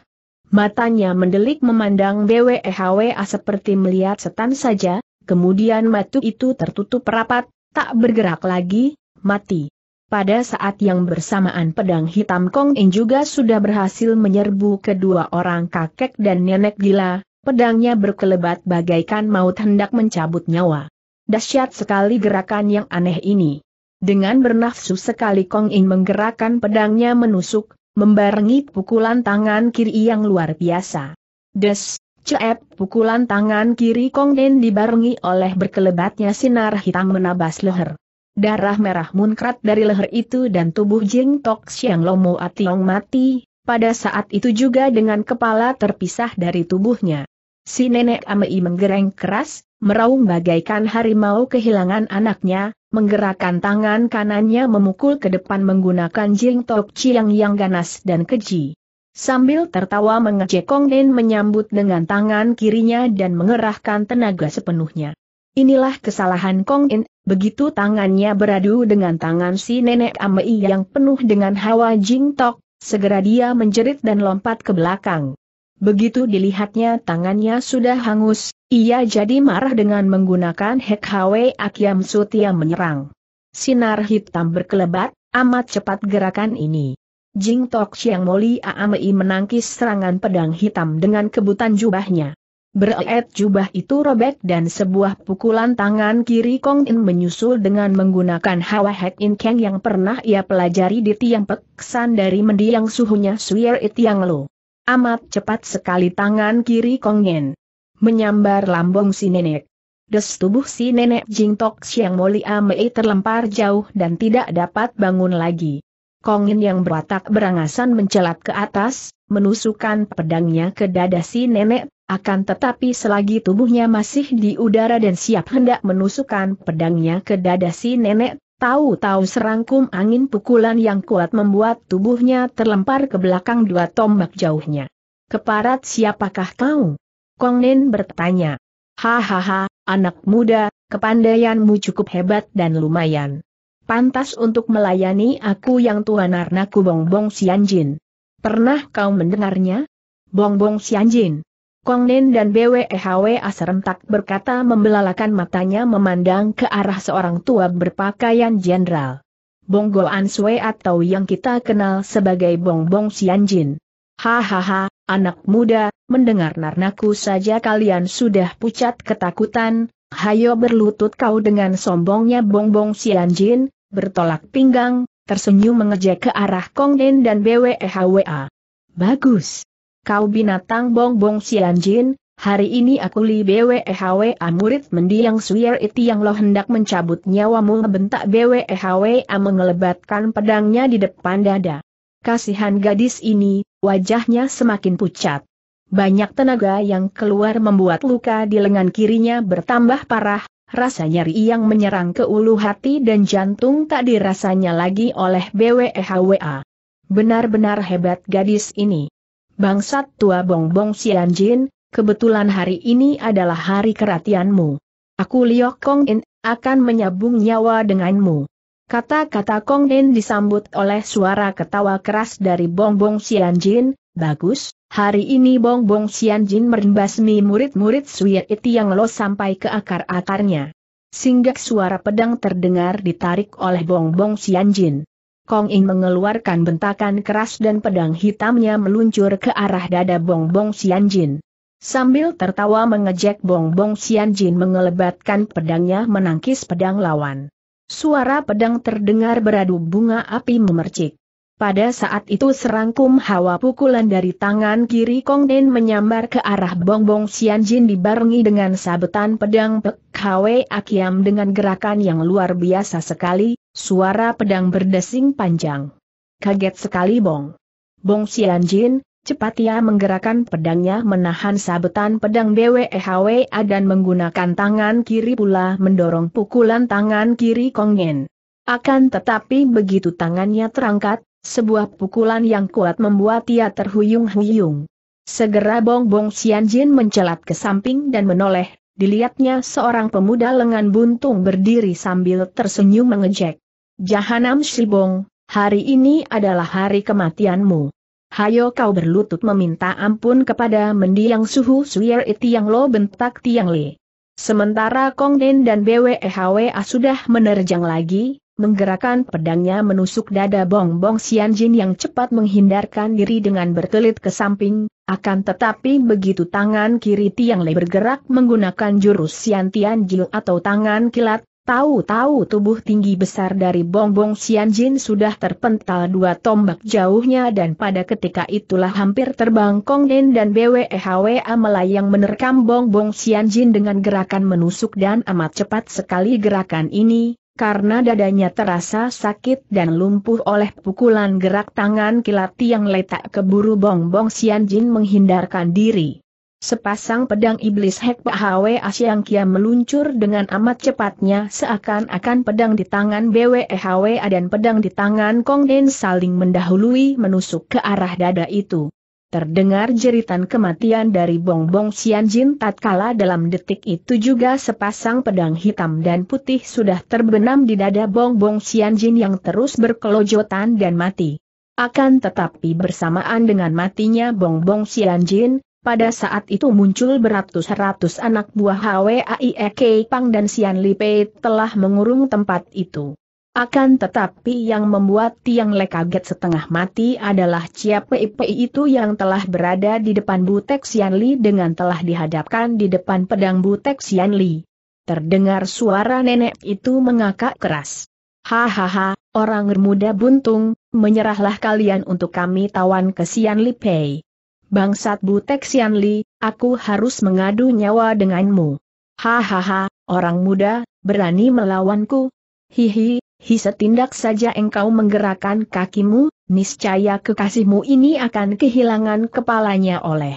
S1: Matanya mendelik memandang e a seperti melihat setan saja, kemudian matu itu tertutup rapat, tak bergerak lagi, mati. Pada saat yang bersamaan pedang hitam Kong In juga sudah berhasil menyerbu kedua orang kakek dan nenek gila, pedangnya berkelebat bagaikan maut hendak mencabut nyawa. Dahsyat sekali gerakan yang aneh ini. Dengan bernafsu sekali Kong In menggerakkan pedangnya menusuk, membarengi pukulan tangan kiri yang luar biasa. Des, ceep pukulan tangan kiri Kong In dibarengi oleh berkelebatnya sinar hitam menabas leher. Darah merah muncrat dari leher itu dan tubuh Jing Tok Siang Lomo Ationg mati, pada saat itu juga dengan kepala terpisah dari tubuhnya. Si nenek Amei menggereng keras, meraung bagaikan harimau kehilangan anaknya, menggerakkan tangan kanannya memukul ke depan menggunakan Jing tok Siang yang ganas dan keji. Sambil tertawa mengejek Kong Nen menyambut dengan tangan kirinya dan mengerahkan tenaga sepenuhnya. Inilah kesalahan Kong In, begitu tangannya beradu dengan tangan si nenek Amei yang penuh dengan hawa Jing Tok. segera dia menjerit dan lompat ke belakang. Begitu dilihatnya tangannya sudah hangus, ia jadi marah dengan menggunakan Hek Hwe Akiam Sutia menyerang. Sinar hitam berkelebat, amat cepat gerakan ini. Jing Tok Chiang Moli Amei menangkis serangan pedang hitam dengan kebutan jubahnya. Bereet jubah itu robek dan sebuah pukulan tangan kiri Kong In menyusul dengan menggunakan Hawa Hek In Kang yang pernah ia pelajari di Tiang Peksan dari mendiang suhunya Suyer It Yang Lo. Amat cepat sekali tangan kiri Kong In. Menyambar lambung si nenek. Des tubuh si nenek Jing Tok Siang Molia Mei terlempar jauh dan tidak dapat bangun lagi. Kong In yang beratak berangasan mencelat ke atas, menusukkan pedangnya ke dada si nenek akan tetapi selagi tubuhnya masih di udara dan siap hendak menusukkan pedangnya ke dada si nenek, tahu-tahu serangkum angin pukulan yang kuat membuat tubuhnya terlempar ke belakang dua tombak jauhnya. Keparat siapakah kau? Kong Nen bertanya. Hahaha, anak muda, kepandaianmu cukup hebat dan lumayan. Pantas untuk melayani aku yang tua arnaku Bongbong Sianjin. Pernah kau mendengarnya? Bongbong Sianjin Kong Nen dan BWEHWA serentak berkata membelalakan matanya memandang ke arah seorang tua berpakaian jenderal. Bonggo Answe atau yang kita kenal sebagai Bong Bongbong Xianjin. Hahaha, anak muda, mendengar narnaku saja kalian sudah pucat ketakutan, hayo berlutut kau dengan sombongnya Bong Bongbong Xianjin, bertolak pinggang, tersenyum mengejek ke arah Kong Nen dan BWEHWA. Bagus, kau binatang bongbong sianjin, hari ini aku li BWEHWA murid mendiang suyer iti yang lo hendak mencabut nyawamu ngebentak BWEHWA mengelebatkan pedangnya di depan dada. Kasihan gadis ini, wajahnya semakin pucat. Banyak tenaga yang keluar membuat luka di lengan kirinya bertambah parah, rasa nyeri yang menyerang ke ulu hati dan jantung tak dirasanya lagi oleh BWEHWA. Benar-benar hebat gadis ini bangsat tua bongbong Jin, kebetulan hari ini adalah hari keratianmu. Aku Liok Kong In, akan menyambung nyawa denganmu. Kata-kata Kong In disambut oleh suara ketawa keras dari bongbong Jin. bagus, hari ini bongbong Jin merembasmi murid-murid Suye Iti yang lo sampai ke akar-akarnya. Singgah suara pedang terdengar ditarik oleh bongbong Jin. Kong Ing mengeluarkan bentakan keras dan pedang hitamnya meluncur ke arah dada Bong Bong Xian Jin. Sambil tertawa mengejek Bong Bong Xian Jin mengelebatkan pedangnya menangkis pedang lawan. Suara pedang terdengar beradu bunga api memercik. Pada saat itu serangkum hawa pukulan dari tangan kiri Kong Den menyambar ke arah Bong Bong Xian Jin dibarengi dengan sabetan pedang Pek Hwe Akiam dengan gerakan yang luar biasa sekali, Suara pedang berdesing panjang. Kaget sekali Bong. Bong Xianjin, cepat ia menggerakkan pedangnya menahan sabetan pedang BWEHWA dan menggunakan tangan kiri pula mendorong pukulan tangan kiri Kongen. Akan tetapi begitu tangannya terangkat, sebuah pukulan yang kuat membuat ia terhuyung-huyung. Segera Bong Bong Xianjin mencelat ke samping dan menoleh, dilihatnya seorang pemuda lengan buntung berdiri sambil tersenyum mengejek. Jahanam Shibong, hari ini adalah hari kematianmu. Hayo kau berlutut meminta ampun kepada mendiang suhu suyer iti yang lo bentak tiang le. Sementara Kong Den dan BWEHWA sudah menerjang lagi, menggerakkan pedangnya menusuk dada Bong Bong Jin yang cepat menghindarkan diri dengan berkelit ke samping, akan tetapi begitu tangan kiri Tiang Le bergerak menggunakan jurus Xiantian Jiu atau tangan kilat, Tahu-tahu tubuh tinggi besar dari Bongbong Xianjin sudah terpental dua tombak jauhnya dan pada ketika itulah hampir terbang Kong Nen dan BWEHWA melayang menerkam Bongbong Xianjin dengan gerakan menusuk dan amat cepat sekali gerakan ini, karena dadanya terasa sakit dan lumpuh oleh pukulan gerak tangan kilat yang letak keburu Bongbong Xianjin menghindarkan diri. Sepasang pedang iblis Hek Hwe Asyang Kia meluncur dengan amat cepatnya seakan-akan pedang di tangan Bwe e A dan pedang di tangan Kong Den saling mendahului menusuk ke arah dada itu. Terdengar jeritan kematian dari Bong Bong Jin tatkala dalam detik itu juga sepasang pedang hitam dan putih sudah terbenam di dada Bong Bong Jin yang terus berkelojotan dan mati. Akan tetapi bersamaan dengan matinya Bong Bong Jin. Pada saat itu muncul beratus-ratus anak buah HWAIEK Pang dan Sian Lipe telah mengurung tempat itu. Akan tetapi yang membuat Tiang Le kaget setengah mati adalah Cia Pei itu yang telah berada di depan Butek Sian Li dengan telah dihadapkan di depan pedang Butek Sian Li. Terdengar suara nenek itu mengakak keras. Hahaha, orang muda buntung, menyerahlah kalian untuk kami tawan ke Sian Li Pei. Bangsat Butek Li, aku harus mengadu nyawa denganmu. Hahaha, orang muda, berani melawanku? Hihi, hi setindak saja engkau menggerakkan kakimu, niscaya kekasihmu ini akan kehilangan kepalanya oleh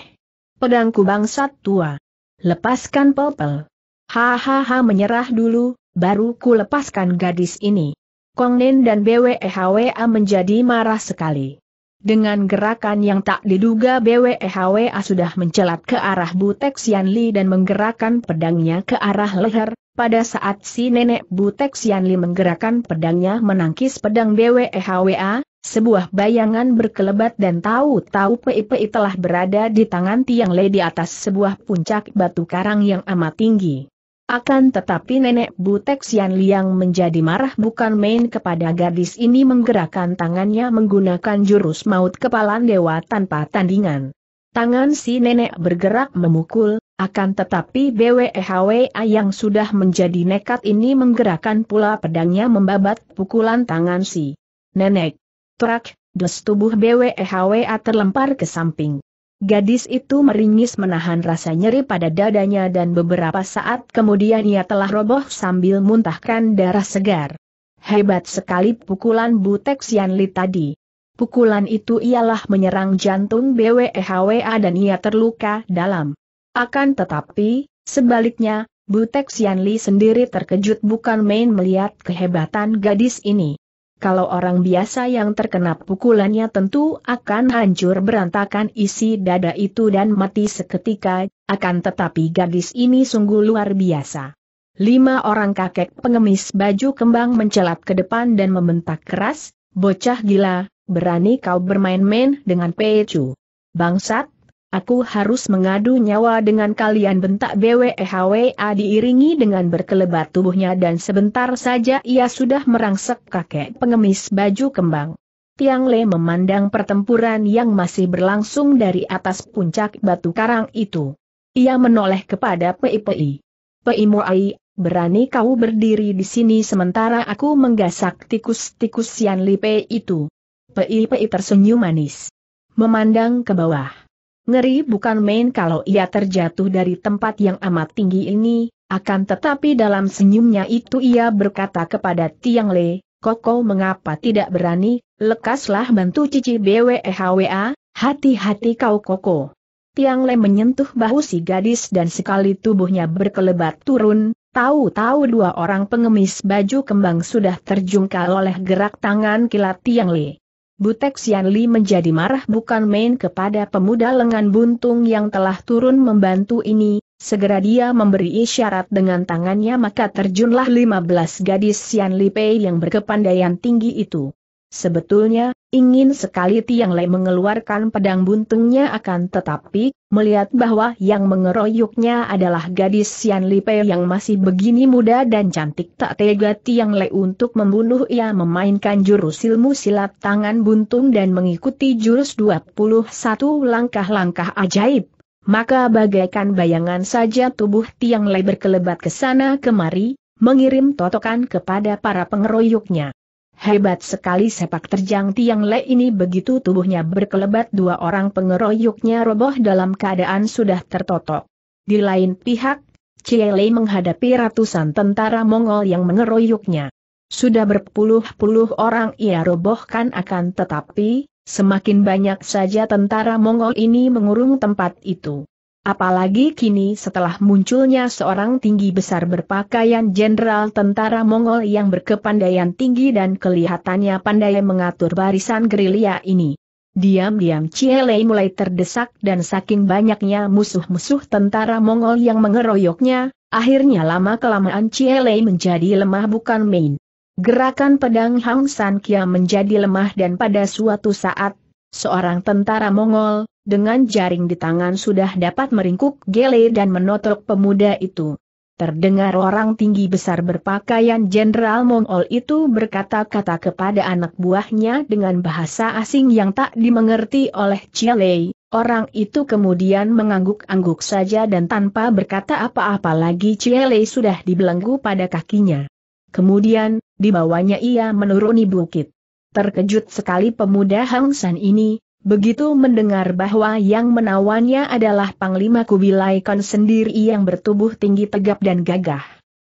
S1: pedangku bangsat tua. Lepaskan Popel. Hahaha menyerah dulu, baru ku lepaskan gadis ini. Kongnen dan BWEHWA menjadi marah sekali. Dengan gerakan yang tak diduga BWEHWA sudah mencelat ke arah Butek Xianli dan menggerakkan pedangnya ke arah leher, pada saat si nenek Butek Xianli menggerakkan pedangnya menangkis pedang BWEHWA, sebuah bayangan berkelebat dan tahu-tahu PIPI telah berada di tangan Tiang Le di atas sebuah puncak batu karang yang amat tinggi. Akan tetapi nenek Butek Sian Liang menjadi marah bukan main kepada gadis ini menggerakkan tangannya menggunakan jurus maut kepala dewa tanpa tandingan. Tangan si nenek bergerak memukul, akan tetapi BWEHWA yang sudah menjadi nekat ini menggerakkan pula pedangnya membabat pukulan tangan si nenek. Truk, des tubuh BWEHWA terlempar ke samping. Gadis itu meringis menahan rasa nyeri pada dadanya dan beberapa saat kemudian ia telah roboh sambil muntahkan darah segar. Hebat sekali pukulan Butek Sianli tadi. Pukulan itu ialah menyerang jantung BWEHWA dan ia terluka dalam. Akan tetapi, sebaliknya, Butek Sianli sendiri terkejut bukan main melihat kehebatan gadis ini kalau orang biasa yang terkena pukulannya tentu akan hancur berantakan isi dada itu dan mati seketika, akan tetapi gadis ini sungguh luar biasa. Lima orang kakek pengemis baju kembang mencelat ke depan dan membentak keras, bocah gila, berani kau bermain-main dengan Pecu. Bangsat, Aku harus mengadu nyawa dengan kalian bentak BWEHWA diiringi dengan berkelebat tubuhnya dan sebentar saja ia sudah merangsek kakek pengemis baju kembang. Tiang Le memandang pertempuran yang masih berlangsung dari atas puncak batu karang itu. Ia menoleh kepada Pei Pei Pei. Ai, berani kau berdiri di sini sementara aku menggasak tikus-tikus Yan Pei itu. Pei Pei tersenyum manis. Memandang ke bawah Ngeri bukan main kalau ia terjatuh dari tempat yang amat tinggi ini, akan tetapi dalam senyumnya itu ia berkata kepada Tiang Le, Koko mengapa tidak berani, lekaslah bantu cici BWEHWA, hati-hati kau Koko. Tiang Le menyentuh bahu si gadis dan sekali tubuhnya berkelebat turun, tahu-tahu dua orang pengemis baju kembang sudah terjungkal oleh gerak tangan kilat Tiang Le. Butek Sian Li menjadi marah bukan main kepada pemuda lengan buntung yang telah turun membantu ini, segera dia memberi isyarat dengan tangannya maka terjunlah 15 gadis Sian Li Pei yang berkepandaian tinggi itu. Sebetulnya, ingin sekali Tiang Lei mengeluarkan pedang buntungnya akan tetapi, melihat bahwa yang mengeroyoknya adalah gadis Sian Li yang masih begini muda dan cantik tak tega Tiang Lei untuk membunuh ia memainkan jurus ilmu silat tangan buntung dan mengikuti jurus 21 langkah-langkah ajaib. Maka bagaikan bayangan saja tubuh Tiang Lei berkelebat ke sana kemari, mengirim totokan kepada para pengeroyoknya. Hebat sekali sepak terjang Tiang Le ini begitu tubuhnya berkelebat dua orang pengeroyoknya roboh dalam keadaan sudah tertotok. Di lain pihak, Cie Le menghadapi ratusan tentara Mongol yang mengeroyoknya. Sudah berpuluh-puluh orang ia robohkan akan tetapi, semakin banyak saja tentara Mongol ini mengurung tempat itu. Apalagi kini setelah munculnya seorang tinggi besar berpakaian jenderal tentara Mongol yang berkepandaian tinggi dan kelihatannya pandai mengatur barisan gerilya ini. Diam-diam Cielei mulai terdesak dan saking banyaknya musuh-musuh tentara Mongol yang mengeroyoknya, akhirnya lama-kelamaan Cielei menjadi lemah bukan main. Gerakan pedang Hang San Kia menjadi lemah dan pada suatu saat, seorang tentara Mongol, dengan jaring di tangan sudah dapat meringkuk gele dan menotok pemuda itu. Terdengar orang tinggi besar berpakaian Jenderal Mongol itu berkata-kata kepada anak buahnya dengan bahasa asing yang tak dimengerti oleh Chile. Orang itu kemudian mengangguk-angguk saja dan tanpa berkata apa-apa lagi Chile sudah dibelenggu pada kakinya. Kemudian, dibawanya ia menuruni bukit. Terkejut sekali pemuda Hang San ini, Begitu mendengar bahwa yang menawannya adalah Panglima Kubilai sendiri yang bertubuh tinggi tegap dan gagah.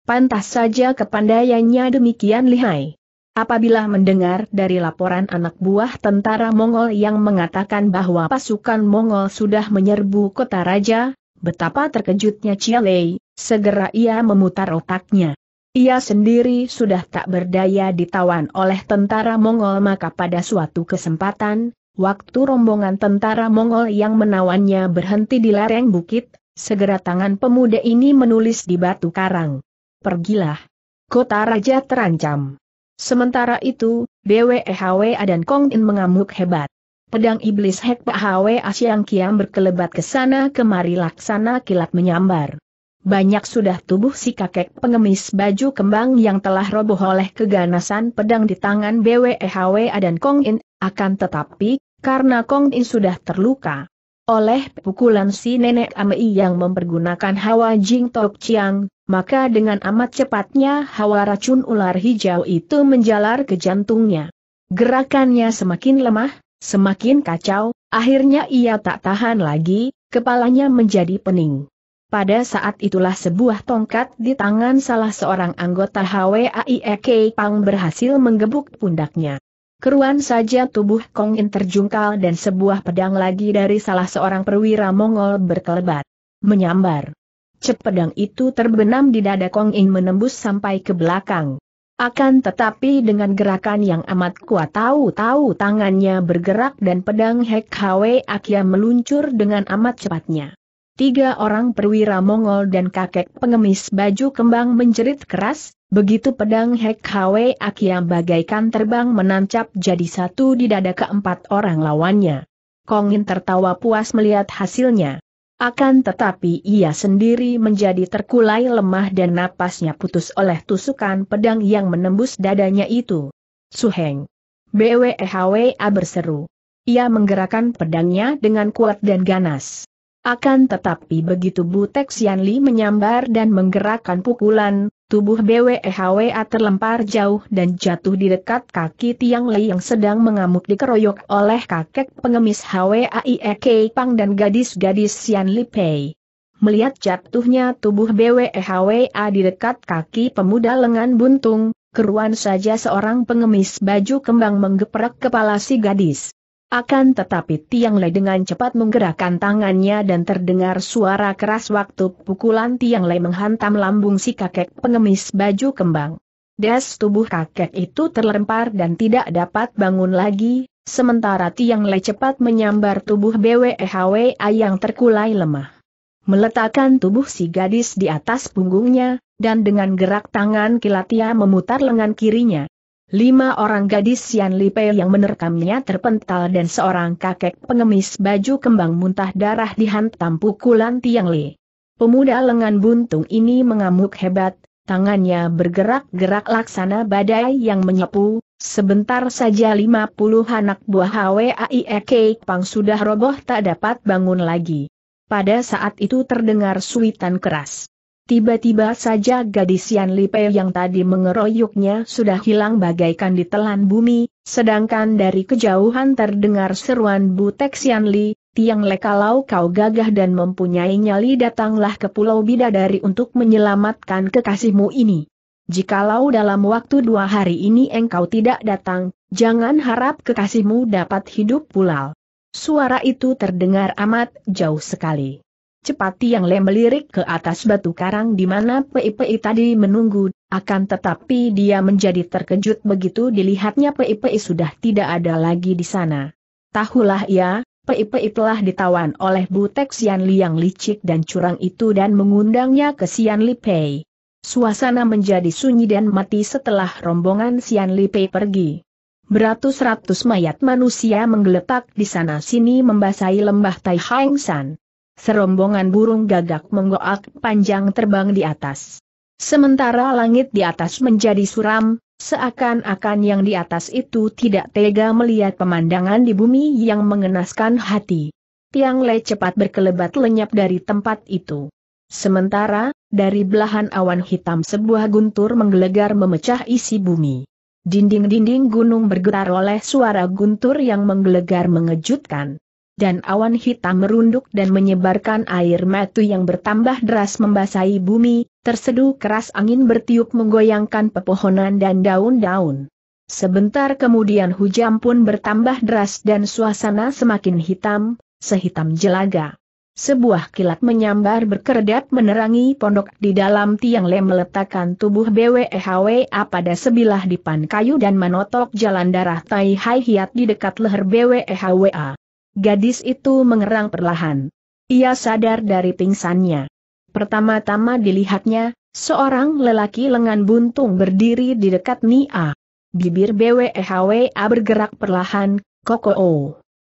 S1: Pantas saja kepandaiannya demikian lihai. Apabila mendengar dari laporan anak buah tentara Mongol yang mengatakan bahwa pasukan Mongol sudah menyerbu kota raja, betapa terkejutnya Chialei, segera ia memutar otaknya. Ia sendiri sudah tak berdaya ditawan oleh tentara Mongol maka pada suatu kesempatan, Waktu rombongan tentara Mongol yang menawannya berhenti di lereng bukit, segera tangan pemuda ini menulis di batu karang. Pergilah. Kota Raja terancam. Sementara itu, BWEHWA dan Kong In mengamuk hebat. Pedang iblis Hek Hwe Asyang Kiam berkelebat ke sana kemari laksana kilat menyambar. Banyak sudah tubuh si kakek pengemis baju kembang yang telah roboh oleh keganasan pedang di tangan BWEHWA dan Kong In, akan tetapi, karena Kong In sudah terluka oleh pukulan si nenek Amei yang mempergunakan hawa Jing Tok Chiang, maka dengan amat cepatnya hawa racun ular hijau itu menjalar ke jantungnya. Gerakannya semakin lemah, semakin kacau, akhirnya ia tak tahan lagi, kepalanya menjadi pening. Pada saat itulah sebuah tongkat di tangan salah seorang anggota HWAIEK Pang berhasil menggebuk pundaknya. Keruan saja tubuh Kong In terjungkal dan sebuah pedang lagi dari salah seorang perwira Mongol berkelebat. Menyambar. Cep pedang itu terbenam di dada Kong In menembus sampai ke belakang. Akan tetapi dengan gerakan yang amat kuat tahu-tahu tangannya bergerak dan pedang Hek Hwe Akia meluncur dengan amat cepatnya. Tiga orang perwira Mongol dan kakek pengemis baju kembang menjerit keras, begitu pedang Hek Hwe Akiam bagaikan terbang menancap jadi satu di dada keempat orang lawannya. Kongin tertawa puas melihat hasilnya. Akan tetapi ia sendiri menjadi terkulai lemah dan napasnya putus oleh tusukan pedang yang menembus dadanya itu. Suheng. BWEHWA berseru. Ia menggerakkan pedangnya dengan kuat dan ganas. Akan tetapi begitu Bu Butek Li menyambar dan menggerakkan pukulan, tubuh BWEHWA terlempar jauh dan jatuh di dekat kaki Tiang Lei yang sedang mengamuk dikeroyok oleh kakek pengemis HWAIEK Pang dan gadis-gadis Li Pei. Melihat jatuhnya tubuh BWEHWA di dekat kaki pemuda lengan buntung, keruan saja seorang pengemis baju kembang menggeprak kepala si gadis. Akan tetapi Tiang Lei dengan cepat menggerakkan tangannya dan terdengar suara keras waktu pukulan Tiang Lei menghantam lambung si kakek pengemis baju kembang. Das tubuh kakek itu terlempar dan tidak dapat bangun lagi, sementara Tiang Lei cepat menyambar tubuh BWEHWA yang terkulai lemah. Meletakkan tubuh si gadis di atas punggungnya, dan dengan gerak tangan kilat ia memutar lengan kirinya. Lima orang gadis Yan Lipe yang menerkamnya terpental dan seorang kakek pengemis baju kembang muntah darah dihantam pukulan Tiang Li. Pemuda lengan buntung ini mengamuk hebat, tangannya bergerak-gerak laksana badai yang menyapu, sebentar saja lima puluh anak buah HWAIEK Pang sudah roboh tak dapat bangun lagi. Pada saat itu terdengar suitan keras. Tiba-tiba saja gadis Yan Lipe yang tadi mengeroyoknya sudah hilang bagaikan ditelan bumi, sedangkan dari kejauhan terdengar seruan Butek Yan Li, Tiang Le kalau kau gagah dan mempunyai nyali datanglah ke Pulau Bidadari untuk menyelamatkan kekasihmu ini. Jikalau dalam waktu dua hari ini engkau tidak datang, jangan harap kekasihmu dapat hidup pulau. Suara itu terdengar amat jauh sekali. Cepat Tiang Le melirik ke atas batu karang di mana Pei-Pei tadi menunggu, akan tetapi dia menjadi terkejut begitu dilihatnya Pei-Pei sudah tidak ada lagi di sana. Tahulah ia, ya, Pei-Pei telah ditawan oleh Butek Xian yang licik dan curang itu dan mengundangnya ke Xian Li Pei. Suasana menjadi sunyi dan mati setelah rombongan Xian Li Pei pergi. Beratus-ratus mayat manusia menggeletak di sana-sini membasahi lembah Tai Hang San. Serombongan burung gagak menggoak panjang terbang di atas. Sementara langit di atas menjadi suram, seakan-akan yang di atas itu tidak tega melihat pemandangan di bumi yang mengenaskan hati. Tiang Le cepat berkelebat lenyap dari tempat itu. Sementara, dari belahan awan hitam sebuah guntur menggelegar memecah isi bumi. Dinding-dinding gunung bergetar oleh suara guntur yang menggelegar mengejutkan dan awan hitam merunduk dan menyebarkan air metu yang bertambah deras membasahi bumi, terseduh keras angin bertiup menggoyangkan pepohonan dan daun-daun. Sebentar kemudian hujan pun bertambah deras dan suasana semakin hitam, sehitam jelaga. Sebuah kilat menyambar berkeredap menerangi pondok di dalam tiang lem meletakkan tubuh BWEHWA pada sebilah dipan kayu dan menotok jalan darah Tai Hai Hiat di dekat leher BWEHWA. Gadis itu mengerang perlahan. Ia sadar dari pingsannya. Pertama-tama dilihatnya, seorang lelaki lengan buntung berdiri di dekat Nia. Bibir BWEHWA bergerak perlahan, Koko Kokoo.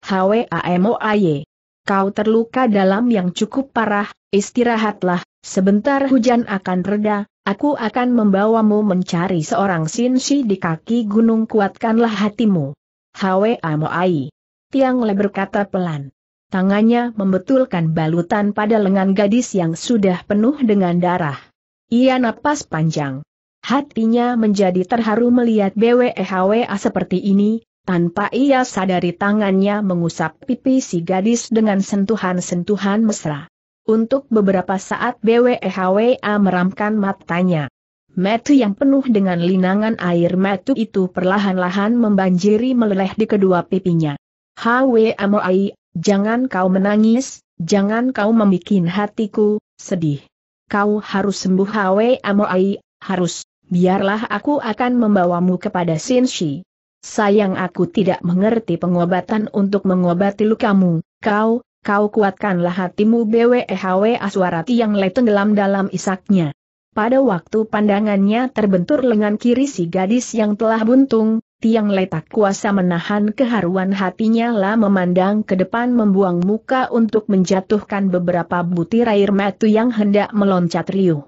S1: HWAMOAY. Kau terluka dalam yang cukup parah, istirahatlah, sebentar hujan akan reda, aku akan membawamu mencari seorang sinsi di kaki gunung kuatkanlah hatimu. HWAMOAY. Tiang Le berkata pelan. Tangannya membetulkan balutan pada lengan gadis yang sudah penuh dengan darah. Ia napas panjang. Hatinya menjadi terharu melihat BWEHWA seperti ini, tanpa ia sadari tangannya mengusap pipi si gadis dengan sentuhan-sentuhan mesra. Untuk beberapa saat BWEHWA meramkan matanya. Metu yang penuh dengan linangan air metu itu perlahan-lahan membanjiri meleleh di kedua pipinya. Hwa Amoi, jangan kau menangis, jangan kau membuat hatiku sedih. Kau harus sembuh Hwa Amoi, harus, biarlah aku akan membawamu kepada Sinshi. Sayang aku tidak mengerti pengobatan untuk mengobati lukamu, kau, kau kuatkanlah hatimu BWEHW Aswarati yang le tenggelam dalam isaknya. Pada waktu pandangannya terbentur lengan kiri si gadis yang telah buntung, Tiang letak kuasa menahan keharuan hatinya lah memandang ke depan membuang muka untuk menjatuhkan beberapa butir air mata yang hendak meloncat riuh.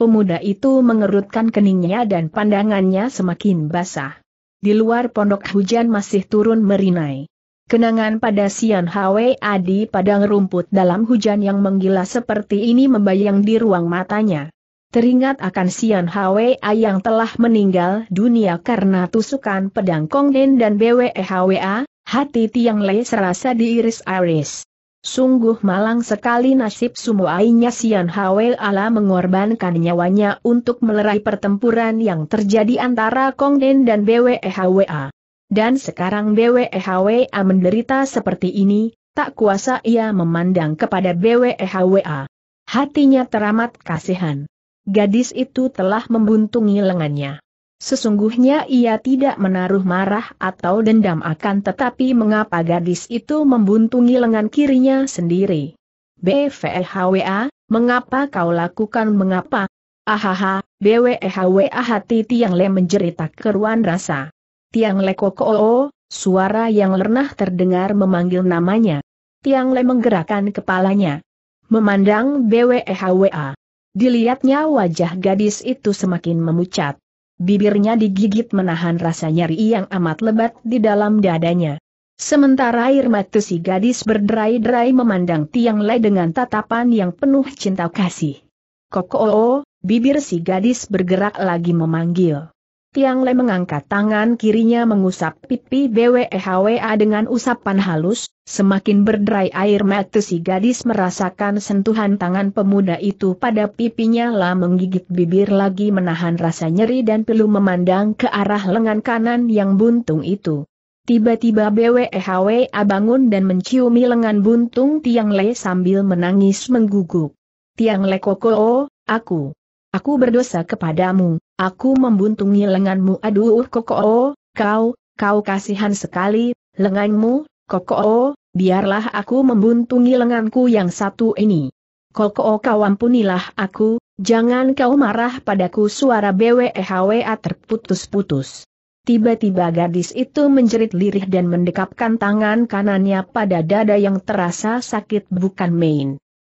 S1: Pemuda itu mengerutkan keningnya dan pandangannya semakin basah. Di luar pondok hujan masih turun merinai. Kenangan pada Sian Hwe Adi padang rumput dalam hujan yang menggila seperti ini membayang di ruang matanya. Teringat akan Sian Hwa yang telah meninggal dunia karena tusukan pedang Kong Kongden dan Bwe Hwa, hati Tiang Le serasa diiris-iris. Sungguh malang sekali nasib sumuainya Sian Hwa ala mengorbankan nyawanya untuk melerai pertempuran yang terjadi antara Kong Kongden dan Bwe Hwa. Dan sekarang Bwe Hwa menderita seperti ini, tak kuasa ia memandang kepada Bwe Hwa. Hatinya teramat kasihan gadis itu telah membuntungi lengannya. Sesungguhnya ia tidak menaruh marah atau dendam akan tetapi mengapa gadis itu membuntungi lengan kirinya sendiri. BVHWA, mengapa kau lakukan mengapa? Ahaha, BWHWA hati Tiang Le menjeritak keruan rasa. Tiang Le kokoo, suara yang lernah terdengar memanggil namanya. Tiang Le menggerakkan kepalanya. Memandang BWHWA. Dilihatnya wajah gadis itu semakin memucat. Bibirnya digigit menahan rasa nyeri yang amat lebat di dalam dadanya. Sementara air mata si gadis berderai-derai memandang Tiang Lei dengan tatapan yang penuh cinta kasih. Koko, oh, oh, bibir si gadis bergerak lagi memanggil. Tiang Le mengangkat tangan kirinya mengusap pipi BWEHWA dengan usapan halus, semakin berderai air mata si gadis merasakan sentuhan tangan pemuda itu pada pipinya La menggigit bibir lagi menahan rasa nyeri dan pilu memandang ke arah lengan kanan yang buntung itu. Tiba-tiba BWEHWA bangun dan menciumi lengan buntung Tiang Le sambil menangis menggugup. Tiang Le Kokoo, aku. Aku berdosa kepadamu. Aku membuntungi lenganmu aduh kokoo, kau, kau kasihan sekali, lenganmu, kokoo, biarlah aku membuntungi lenganku yang satu ini. Kokoo kau ampunilah aku, jangan kau marah padaku suara BWEHWA terputus-putus. Tiba-tiba gadis itu menjerit lirih dan mendekapkan tangan kanannya pada dada yang terasa sakit bukan main.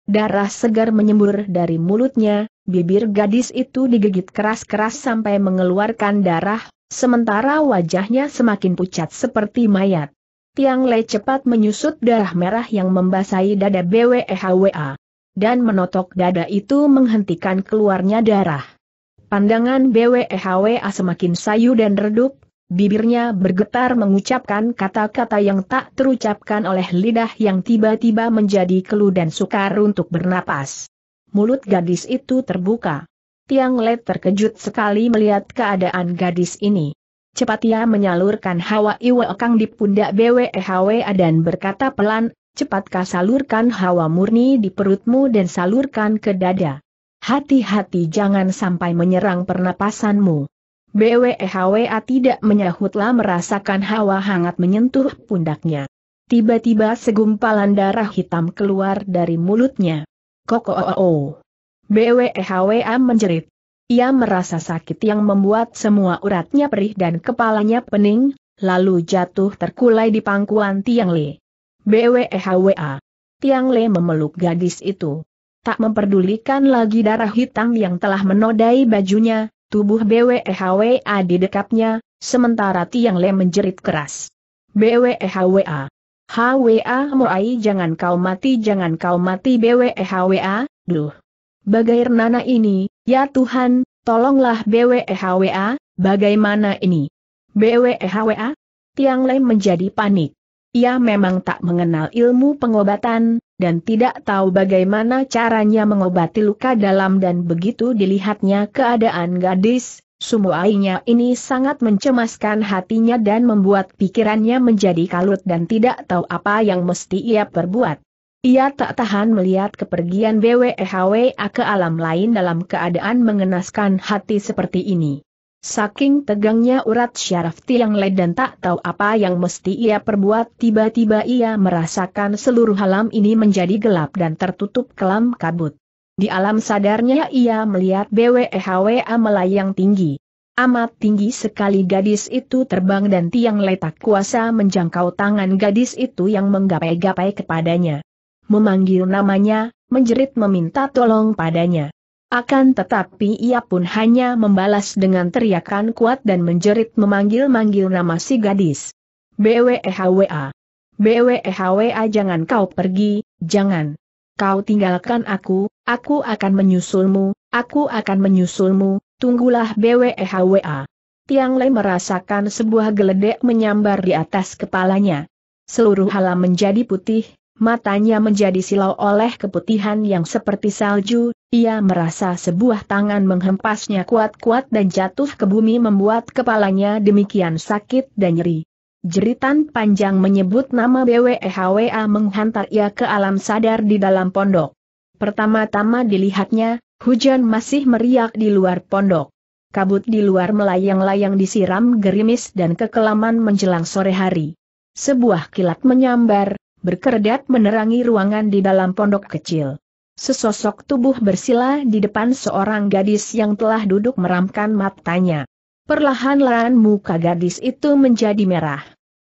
S1: Darah segar menyembur dari mulutnya, Bibir gadis itu digigit keras-keras sampai mengeluarkan darah, sementara wajahnya semakin pucat seperti mayat. Tiang Le cepat menyusut darah merah yang membasahi dada BWEHWA. Dan menotok dada itu menghentikan keluarnya darah. Pandangan BWEHWA semakin sayu dan redup, bibirnya bergetar mengucapkan kata-kata yang tak terucapkan oleh lidah yang tiba-tiba menjadi keluh dan sukar untuk bernapas mulut gadis itu terbuka. Tiang Le terkejut sekali melihat keadaan gadis ini. Cepat ia menyalurkan hawa iwa kang di pundak BWEHWA dan berkata pelan, cepat kau salurkan hawa murni di perutmu dan salurkan ke dada. Hati-hati jangan sampai menyerang pernapasanmu. BWEHWA tidak menyahutlah merasakan hawa hangat menyentuh pundaknya. Tiba-tiba segumpalan darah hitam keluar dari mulutnya. Koko o o. BWEHWA menjerit. Ia merasa sakit yang membuat semua uratnya perih dan kepalanya pening, lalu jatuh terkulai di pangkuan Tiang Le. BWEHWA. Tiang Le memeluk gadis itu. Tak memperdulikan lagi darah hitam yang telah menodai bajunya, tubuh BWEHWA dekatnya, sementara Tiang Le menjerit keras. BWEHWA. HWA Moai jangan kau mati jangan kau mati e, HWA, duh. Bagair Nana ini, ya Tuhan, tolonglah e, HWA, bagaimana ini? E, HWA? Tiang Lei menjadi panik. Ia memang tak mengenal ilmu pengobatan, dan tidak tahu bagaimana caranya mengobati luka dalam dan begitu dilihatnya keadaan gadis, Sumuainya ini sangat mencemaskan hatinya dan membuat pikirannya menjadi kalut dan tidak tahu apa yang mesti ia perbuat. Ia tak tahan melihat kepergian BWHW e ke alam lain dalam keadaan mengenaskan hati seperti ini. Saking tegangnya urat syaraf tiang led dan tak tahu apa yang mesti ia perbuat tiba-tiba ia merasakan seluruh alam ini menjadi gelap dan tertutup kelam kabut. Di alam sadarnya ia melihat BWEHWA melayang tinggi. Amat tinggi sekali gadis itu terbang dan tiang letak kuasa menjangkau tangan gadis itu yang menggapai-gapai kepadanya. Memanggil namanya, menjerit meminta tolong padanya. Akan tetapi ia pun hanya membalas dengan teriakan kuat dan menjerit memanggil-manggil nama si gadis. BWEHWA. BWEHWA jangan kau pergi, jangan. Kau tinggalkan aku, Aku akan menyusulmu, aku akan menyusulmu, tunggulah BWEHWA. Tiang Lei merasakan sebuah geledek menyambar di atas kepalanya. Seluruh halam menjadi putih, matanya menjadi silau oleh keputihan yang seperti salju, ia merasa sebuah tangan menghempasnya kuat-kuat dan jatuh ke bumi membuat kepalanya demikian sakit dan nyeri. Jeritan panjang menyebut nama BWEHWA menghantar ia ke alam sadar di dalam pondok. Pertama-tama dilihatnya, hujan masih meriak di luar pondok. Kabut di luar melayang-layang disiram gerimis dan kekelaman menjelang sore hari. Sebuah kilat menyambar, berkedat menerangi ruangan di dalam pondok kecil. Sesosok tubuh bersila di depan seorang gadis yang telah duduk meramkan matanya. Perlahan-lahan muka gadis itu menjadi merah.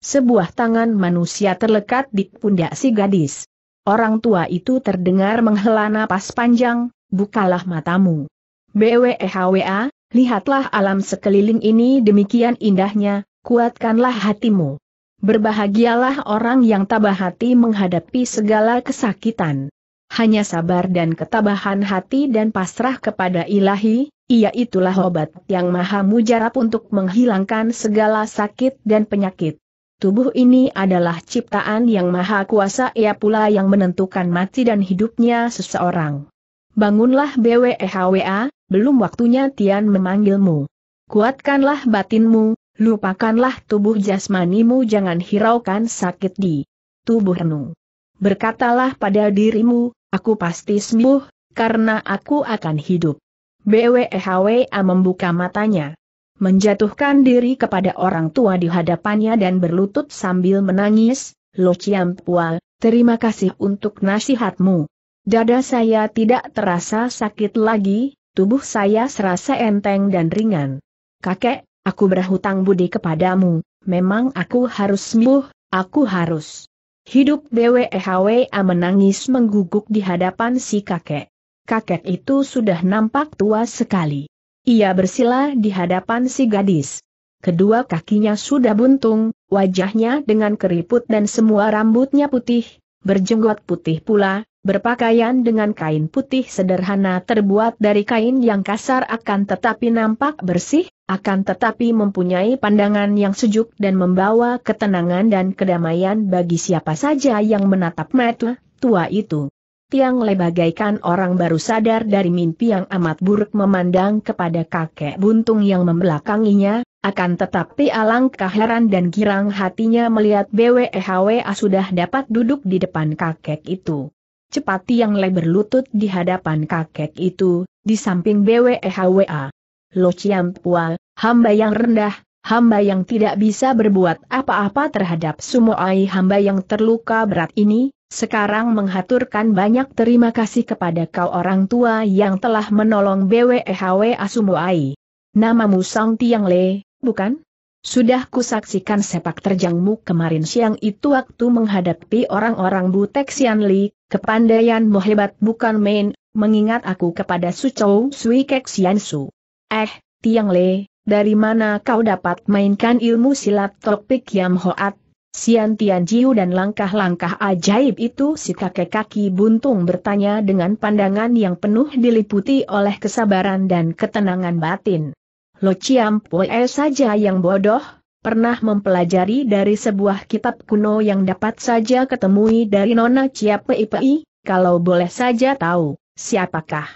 S1: Sebuah tangan manusia terlekat di pundak si gadis. Orang tua itu terdengar menghela napas panjang, bukalah matamu. BWEHWA, lihatlah alam sekeliling ini demikian indahnya, kuatkanlah hatimu. Berbahagialah orang yang tabah hati menghadapi segala kesakitan. Hanya sabar dan ketabahan hati dan pasrah kepada ilahi, ia itulah obat yang maha mujarab untuk menghilangkan segala sakit dan penyakit. Tubuh ini adalah ciptaan yang maha kuasa ia pula yang menentukan mati dan hidupnya seseorang. Bangunlah BWEHWA, belum waktunya Tian memanggilmu. Kuatkanlah batinmu, lupakanlah tubuh jasmanimu jangan hiraukan sakit di tubuh renung. Berkatalah pada dirimu, aku pasti sembuh, karena aku akan hidup. BWEHWA membuka matanya menjatuhkan diri kepada orang tua di hadapannya dan berlutut sambil menangis, Lo Pua, terima kasih untuk nasihatmu. Dada saya tidak terasa sakit lagi, tubuh saya serasa enteng dan ringan. Kakek, aku berhutang budi kepadamu, memang aku harus sembuh, aku harus. Hidup BWEHWA menangis mengguguk di hadapan si kakek. Kakek itu sudah nampak tua sekali. Ia bersila di hadapan si gadis. Kedua kakinya sudah buntung, wajahnya dengan keriput dan semua rambutnya putih, berjenggot putih pula, berpakaian dengan kain putih sederhana terbuat dari kain yang kasar akan tetapi nampak bersih, akan tetapi mempunyai pandangan yang sejuk dan membawa ketenangan dan kedamaian bagi siapa saja yang menatap mata tua itu. Tiang Le bagaikan orang baru sadar dari mimpi yang amat buruk memandang kepada kakek buntung yang membelakanginya, akan tetapi alangkah heran dan girang hatinya melihat BWEHWA sudah dapat duduk di depan kakek itu. Cepat Tiang Le berlutut di hadapan kakek itu, di samping BWEHWA. Lo Chiam Pua, hamba yang rendah, hamba yang tidak bisa berbuat apa-apa terhadap sumuai hamba yang terluka berat ini, sekarang menghaturkan banyak terima kasih kepada kau orang tua yang telah menolong BWEHW Asumuai. Namamu Song Tiang Le, bukan? Sudah kusaksikan sepak terjangmu kemarin siang itu waktu menghadapi orang-orang Butek Xian Li, kepandaianmu hebat bukan main, mengingat aku kepada Su Chou Sui Kek Xian Su. Eh, Tiang Le, dari mana kau dapat mainkan ilmu silat topik Yam Hoat, Sian Jiu dan langkah-langkah ajaib itu si kakek kaki buntung bertanya dengan pandangan yang penuh diliputi oleh kesabaran dan ketenangan batin. Lo Chiam Poe saja yang bodoh, pernah mempelajari dari sebuah kitab kuno yang dapat saja ketemui dari Nona Chia Pei Pei, kalau boleh saja tahu, siapakah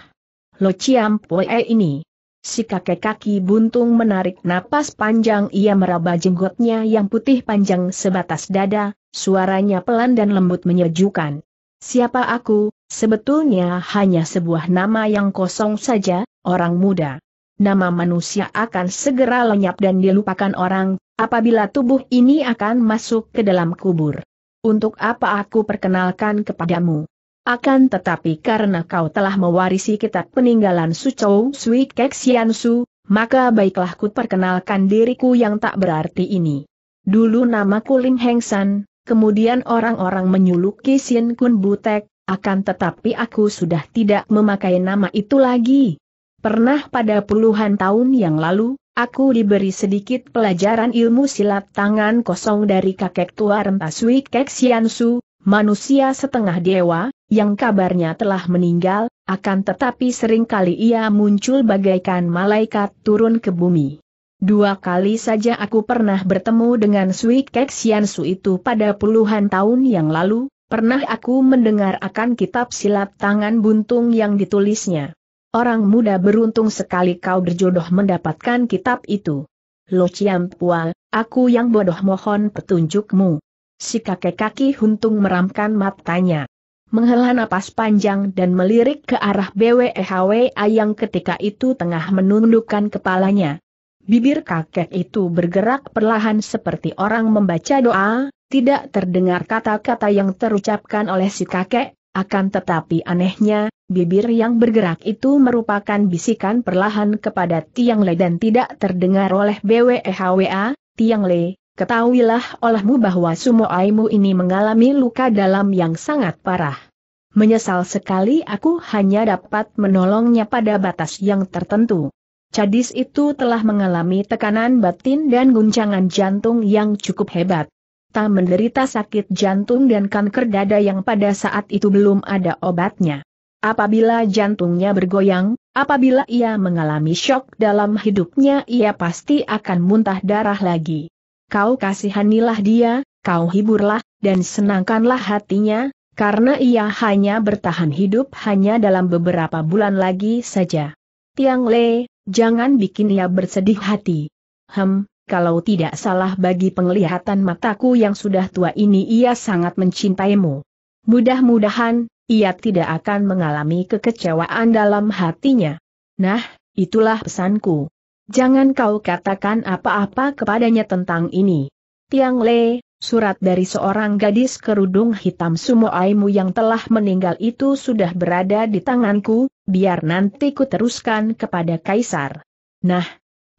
S1: Lo Chiam Poe ini. Si kakek kaki buntung menarik napas panjang ia meraba jenggotnya yang putih panjang sebatas dada, suaranya pelan dan lembut menyejukkan. Siapa aku, sebetulnya hanya sebuah nama yang kosong saja, orang muda. Nama manusia akan segera lenyap dan dilupakan orang, apabila tubuh ini akan masuk ke dalam kubur. Untuk apa aku perkenalkan kepadamu? Akan tetapi karena kau telah mewarisi kitab peninggalan Sucou Sui Keksian Su, maka baiklah ku perkenalkan diriku yang tak berarti ini. Dulu namaku Ling Heng San, kemudian orang-orang menyuluki Sin Kun Butek, akan tetapi aku sudah tidak memakai nama itu lagi. Pernah pada puluhan tahun yang lalu, aku diberi sedikit pelajaran ilmu silat tangan kosong dari kakek tua rentasui Kek su, manusia setengah dewa, yang kabarnya telah meninggal, akan tetapi seringkali ia muncul bagaikan malaikat turun ke bumi. Dua kali saja aku pernah bertemu dengan Sui Kek Su itu pada puluhan tahun yang lalu, pernah aku mendengar akan kitab silat tangan buntung yang ditulisnya. Orang muda beruntung sekali kau berjodoh mendapatkan kitab itu. Lo Chiam Pua, aku yang bodoh mohon petunjukmu. Si kakek kaki huntung meramkan matanya menghela napas panjang dan melirik ke arah BWEHWA yang ketika itu tengah menundukkan kepalanya. Bibir kakek itu bergerak perlahan seperti orang membaca doa, tidak terdengar kata-kata yang terucapkan oleh si kakek, akan tetapi anehnya, bibir yang bergerak itu merupakan bisikan perlahan kepada Tiang Le dan tidak terdengar oleh BWEHWA, Tiang Le, Ketahuilah olehmu bahwa sumoaimu ini mengalami luka dalam yang sangat parah. Menyesal sekali aku hanya dapat menolongnya pada batas yang tertentu. Cadis itu telah mengalami tekanan batin dan guncangan jantung yang cukup hebat. Tak menderita sakit jantung dan kanker dada yang pada saat itu belum ada obatnya. Apabila jantungnya bergoyang, apabila ia mengalami shock dalam hidupnya ia pasti akan muntah darah lagi kau kasihanilah dia, kau hiburlah, dan senangkanlah hatinya, karena ia hanya bertahan hidup hanya dalam beberapa bulan lagi saja. Tiang Le, jangan bikin ia bersedih hati. Hem, kalau tidak salah bagi penglihatan mataku yang sudah tua ini ia sangat mencintaimu. Mudah-mudahan, ia tidak akan mengalami kekecewaan dalam hatinya. Nah, itulah pesanku. Jangan kau katakan apa-apa kepadanya tentang ini. Tiang Le, surat dari seorang gadis kerudung hitam Sumo Aimu yang telah meninggal itu sudah berada di tanganku, biar nanti ku teruskan kepada Kaisar. Nah,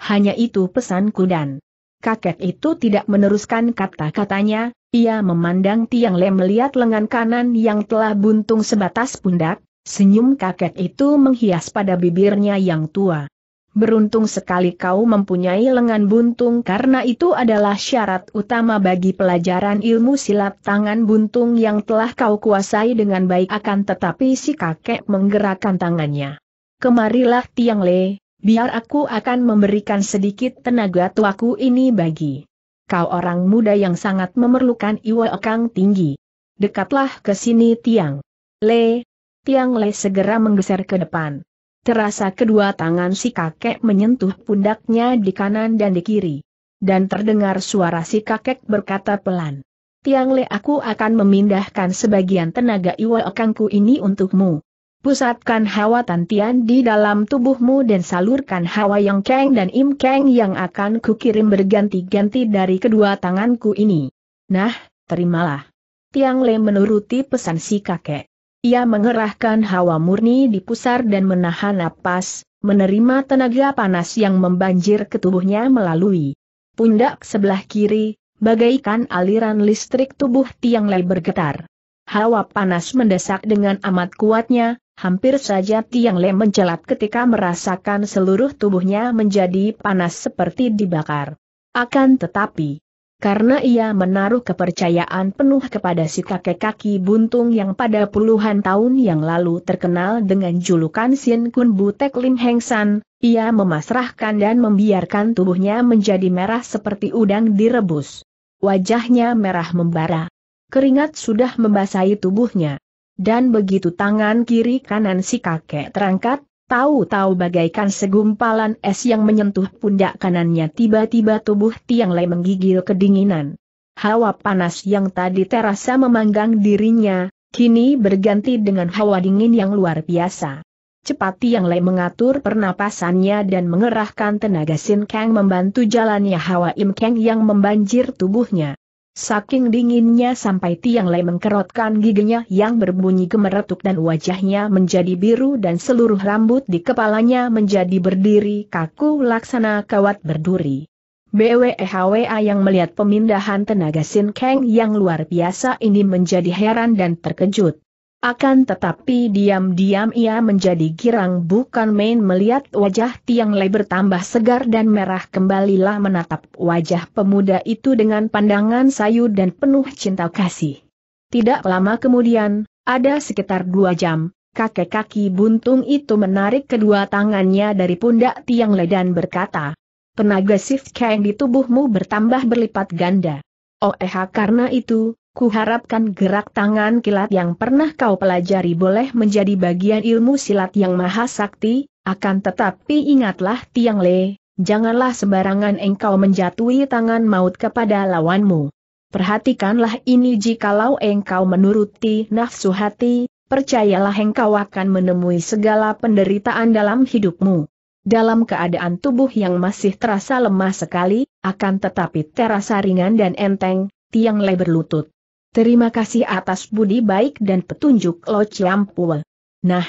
S1: hanya itu pesanku dan kakek itu tidak meneruskan kata-katanya, ia memandang Tiang Le melihat lengan kanan yang telah buntung sebatas pundak, senyum kakek itu menghias pada bibirnya yang tua. Beruntung sekali kau mempunyai lengan buntung karena itu adalah syarat utama bagi pelajaran ilmu silat tangan buntung yang telah kau kuasai dengan baik akan tetapi si kakek menggerakkan tangannya. Kemarilah Tiang Le, biar aku akan memberikan sedikit tenaga tuaku ini bagi. Kau orang muda yang sangat memerlukan iwa ekang tinggi. Dekatlah ke sini Tiang. Le, Tiang Le segera menggeser ke depan. Terasa kedua tangan si kakek menyentuh pundaknya di kanan dan di kiri. Dan terdengar suara si kakek berkata pelan. Tiang Le aku akan memindahkan sebagian tenaga iwa ekangku ini untukmu. Pusatkan hawa tantian di dalam tubuhmu dan salurkan hawa yang keng dan im keng yang akan kukirim berganti-ganti dari kedua tanganku ini. Nah, terimalah. Tiang Le menuruti pesan si kakek. Ia mengerahkan hawa murni di pusar dan menahan napas, menerima tenaga panas yang membanjir ke tubuhnya melalui pundak sebelah kiri, bagaikan aliran listrik tubuh Tiang Lei bergetar. Hawa panas mendesak dengan amat kuatnya, hampir saja Tiang Lei mencelat ketika merasakan seluruh tubuhnya menjadi panas seperti dibakar. Akan tetapi, karena ia menaruh kepercayaan penuh kepada si kakek kaki buntung yang pada puluhan tahun yang lalu terkenal dengan julukan Sin Kun Butek Lim Heng San, ia memasrahkan dan membiarkan tubuhnya menjadi merah seperti udang direbus. Wajahnya merah membara. Keringat sudah membasahi tubuhnya. Dan begitu tangan kiri kanan si kakek terangkat, Tahu-tahu bagaikan segumpalan es yang menyentuh pundak kanannya tiba-tiba tubuh Tiang Lei menggigil kedinginan. Hawa panas yang tadi terasa memanggang dirinya, kini berganti dengan hawa dingin yang luar biasa. Cepat Tiang Lei mengatur pernapasannya dan mengerahkan tenaga Sin Kang membantu jalannya hawa Im Kang yang membanjir tubuhnya. Saking dinginnya sampai Tiang Lei mengkerotkan giginya yang berbunyi gemeretuk dan wajahnya menjadi biru dan seluruh rambut di kepalanya menjadi berdiri kaku laksana kawat berduri. BWEHWA yang melihat pemindahan tenaga Sin Kang yang luar biasa ini menjadi heran dan terkejut. Akan tetapi diam-diam ia menjadi girang bukan main melihat wajah Tiang Le bertambah segar dan merah kembalilah menatap wajah pemuda itu dengan pandangan sayu dan penuh cinta kasih. Tidak lama kemudian, ada sekitar dua jam, kakek kaki buntung itu menarik kedua tangannya dari pundak Tiang Le dan berkata, Tenaga Sif Kang di tubuhmu bertambah berlipat ganda. Oh eh karena itu, kuharapkan gerak tangan kilat yang pernah kau pelajari boleh menjadi bagian ilmu silat yang maha sakti, akan tetapi ingatlah Tiang Le, janganlah sembarangan engkau menjatuhi tangan maut kepada lawanmu. Perhatikanlah ini jikalau engkau menuruti nafsu hati, percayalah engkau akan menemui segala penderitaan dalam hidupmu. Dalam keadaan tubuh yang masih terasa lemah sekali, akan tetapi terasa ringan dan enteng, Tiang Le berlutut. Terima kasih atas budi baik dan petunjuk Lo Ciampul. Nah,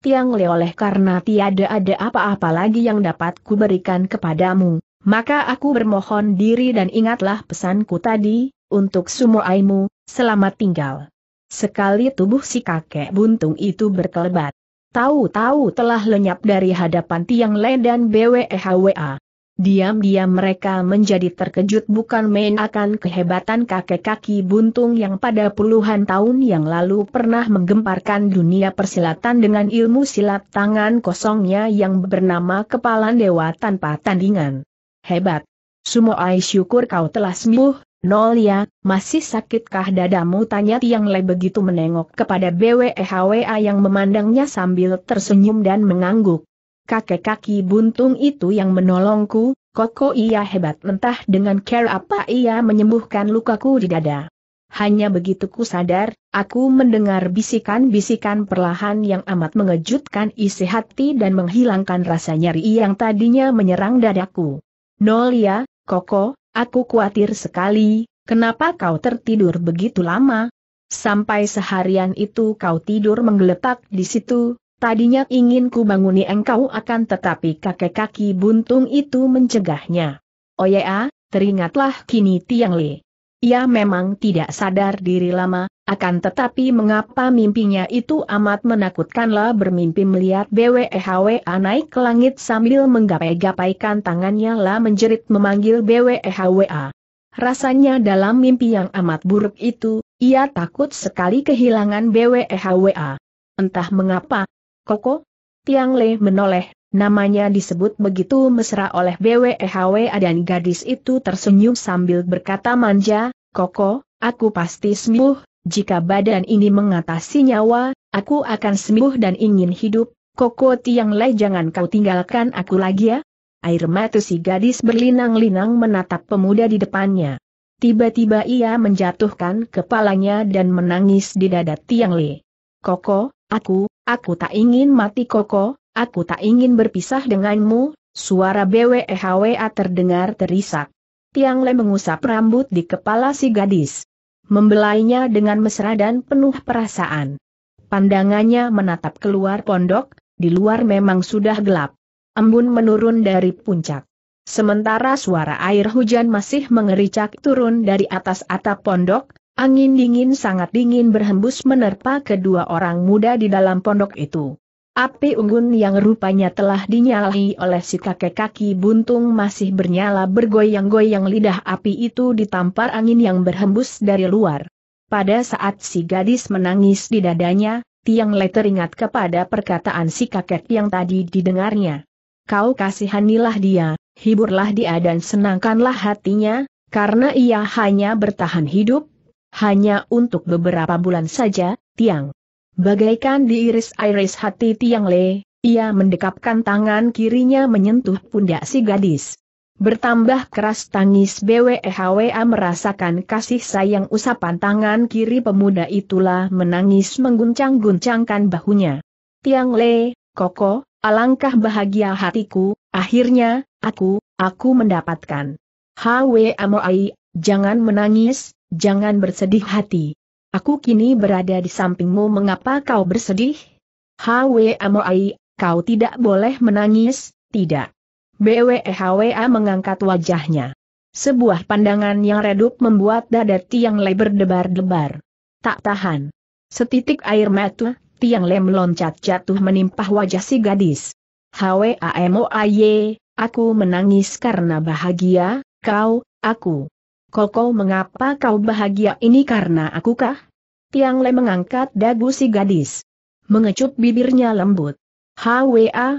S1: Tiang Le karena tiada ada apa-apa lagi yang dapat kuberikan kepadamu, maka aku bermohon diri dan ingatlah pesanku tadi, untuk semua aimu. selamat tinggal. Sekali tubuh si kakek buntung itu berkelebat. Tahu-tahu telah lenyap dari hadapan Tiang Le dan BWEHWA. Diam-diam mereka menjadi terkejut bukan main akan kehebatan kakek kaki buntung yang pada puluhan tahun yang lalu pernah menggemparkan dunia persilatan dengan ilmu silat tangan kosongnya yang bernama Kepala Dewa Tanpa Tandingan. Hebat! Sumoai syukur kau telah sembuh, Nol ya, masih sakitkah dadamu tanya Tiang Le begitu menengok kepada BWEHWA yang memandangnya sambil tersenyum dan mengangguk kakek kaki buntung itu yang menolongku, koko ia hebat entah dengan care apa ia menyembuhkan lukaku di dada. Hanya begitu ku sadar, aku mendengar bisikan-bisikan perlahan yang amat mengejutkan isi hati dan menghilangkan rasa nyeri yang tadinya menyerang dadaku. Nolia, ya, Koko, aku khawatir sekali, kenapa kau tertidur begitu lama? Sampai seharian itu kau tidur menggeletak di situ, Tadinya ingin ku banguni engkau akan tetapi kakek kaki buntung itu mencegahnya. Oh ya, teringatlah kini Tiang Le. Ia memang tidak sadar diri lama, akan tetapi mengapa mimpinya itu amat menakutkanlah bermimpi melihat BWEHWA naik ke langit sambil menggapai-gapaikan tangannya lah menjerit memanggil BWEHWA. Rasanya dalam mimpi yang amat buruk itu, ia takut sekali kehilangan BWEHWA. Entah mengapa, Koko? Tiang Le menoleh, namanya disebut begitu mesra oleh BWEHW. E dan gadis itu tersenyum sambil berkata manja, Koko, aku pasti sembuh, jika badan ini mengatasi nyawa, aku akan sembuh dan ingin hidup, Koko Tiang Le jangan kau tinggalkan aku lagi ya. Air mata si gadis berlinang-linang menatap pemuda di depannya. Tiba-tiba ia menjatuhkan kepalanya dan menangis di dada Tiang Le. Koko, aku, Aku tak ingin mati koko, aku tak ingin berpisah denganmu, suara BWEHWA terdengar terisak. Tiang Le mengusap rambut di kepala si gadis. Membelainya dengan mesra dan penuh perasaan. Pandangannya menatap keluar pondok, di luar memang sudah gelap. Embun menurun dari puncak. Sementara suara air hujan masih mengericak turun dari atas atap pondok, Angin dingin sangat dingin berhembus menerpa kedua orang muda di dalam pondok itu. Api unggun yang rupanya telah dinyalahi oleh si kakek kaki buntung masih bernyala bergoyang-goyang lidah api itu ditampar angin yang berhembus dari luar. Pada saat si gadis menangis di dadanya, Tiang Le teringat kepada perkataan si kakek yang tadi didengarnya. Kau kasihanilah dia, hiburlah dia dan senangkanlah hatinya, karena ia hanya bertahan hidup hanya untuk beberapa bulan saja, Tiang. Bagaikan diiris-iris hati Tiang Le, ia mendekapkan tangan kirinya menyentuh pundak si gadis. Bertambah keras tangis BWEHWA merasakan kasih sayang usapan tangan kiri pemuda itulah menangis mengguncang-guncangkan bahunya. Tiang Le, Koko, alangkah bahagia hatiku, akhirnya, aku, aku mendapatkan. HWA Moai, jangan menangis, jangan bersedih hati. Aku kini berada di sampingmu mengapa kau bersedih? Hwa Moai, kau tidak boleh menangis, tidak. BWEHWA mengangkat wajahnya. Sebuah pandangan yang redup membuat dada tiang le berdebar-debar. Tak tahan. Setitik air mata, tiang le meloncat jatuh menimpa wajah si gadis. Hwa Moai, aku menangis karena bahagia, kau, aku. Koko mengapa kau bahagia ini karena aku kah? Tiang Le mengangkat dagu si gadis. Mengecup bibirnya lembut. Hwa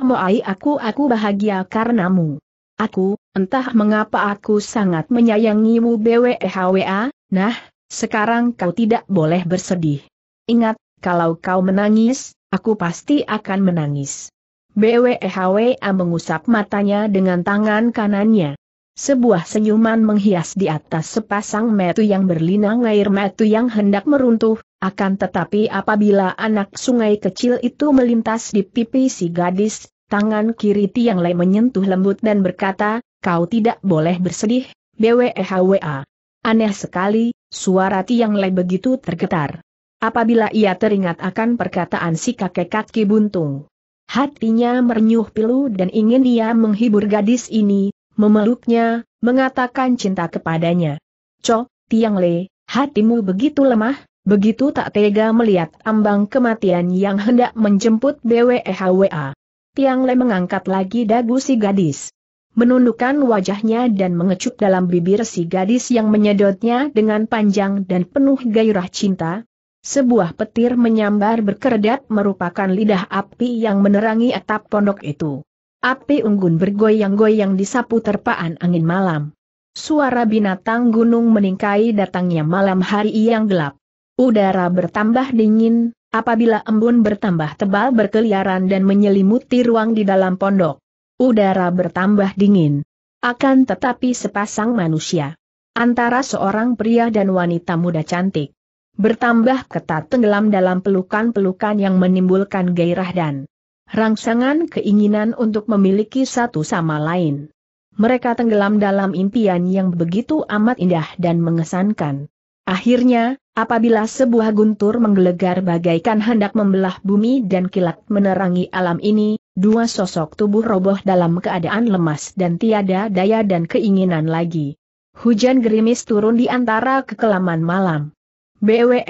S1: Moai aku aku bahagia karenamu. Aku, entah mengapa aku sangat menyayangimu Bwe Hwa. Eh, nah, sekarang kau tidak boleh bersedih. Ingat, kalau kau menangis, aku pasti akan menangis. Bwe Hwa eh, mengusap matanya dengan tangan kanannya. Sebuah senyuman menghias di atas sepasang metu yang berlinang air metu yang hendak meruntuh, akan tetapi apabila anak sungai kecil itu melintas di pipi si gadis, tangan kiri Tiang lain menyentuh lembut dan berkata, kau tidak boleh bersedih, BWEHWA. Aneh sekali, suara Tiang lain begitu tergetar. Apabila ia teringat akan perkataan si kakek kaki buntung. Hatinya merenyuh pilu dan ingin ia menghibur gadis ini, memeluknya, mengatakan cinta kepadanya. Co, Tiang Le, hatimu begitu lemah, begitu tak tega melihat ambang kematian yang hendak menjemput BWEHWA. Tiang Le mengangkat lagi dagu si gadis. Menundukkan wajahnya dan mengecup dalam bibir si gadis yang menyedotnya dengan panjang dan penuh gairah cinta. Sebuah petir menyambar berkedap, merupakan lidah api yang menerangi atap pondok itu. Api unggun bergoyang-goyang di sapu terpaan angin malam. Suara binatang gunung meningkai datangnya malam hari yang gelap. Udara bertambah dingin, apabila embun bertambah tebal berkeliaran dan menyelimuti ruang di dalam pondok. Udara bertambah dingin. Akan tetapi sepasang manusia. Antara seorang pria dan wanita muda cantik. Bertambah ketat tenggelam dalam pelukan-pelukan yang menimbulkan gairah dan rangsangan keinginan untuk memiliki satu sama lain. Mereka tenggelam dalam impian yang begitu amat indah dan mengesankan. Akhirnya, apabila sebuah guntur menggelegar bagaikan hendak membelah bumi dan kilat menerangi alam ini, dua sosok tubuh roboh dalam keadaan lemas dan tiada daya dan keinginan lagi. Hujan gerimis turun di antara kekelaman malam. Bwehwa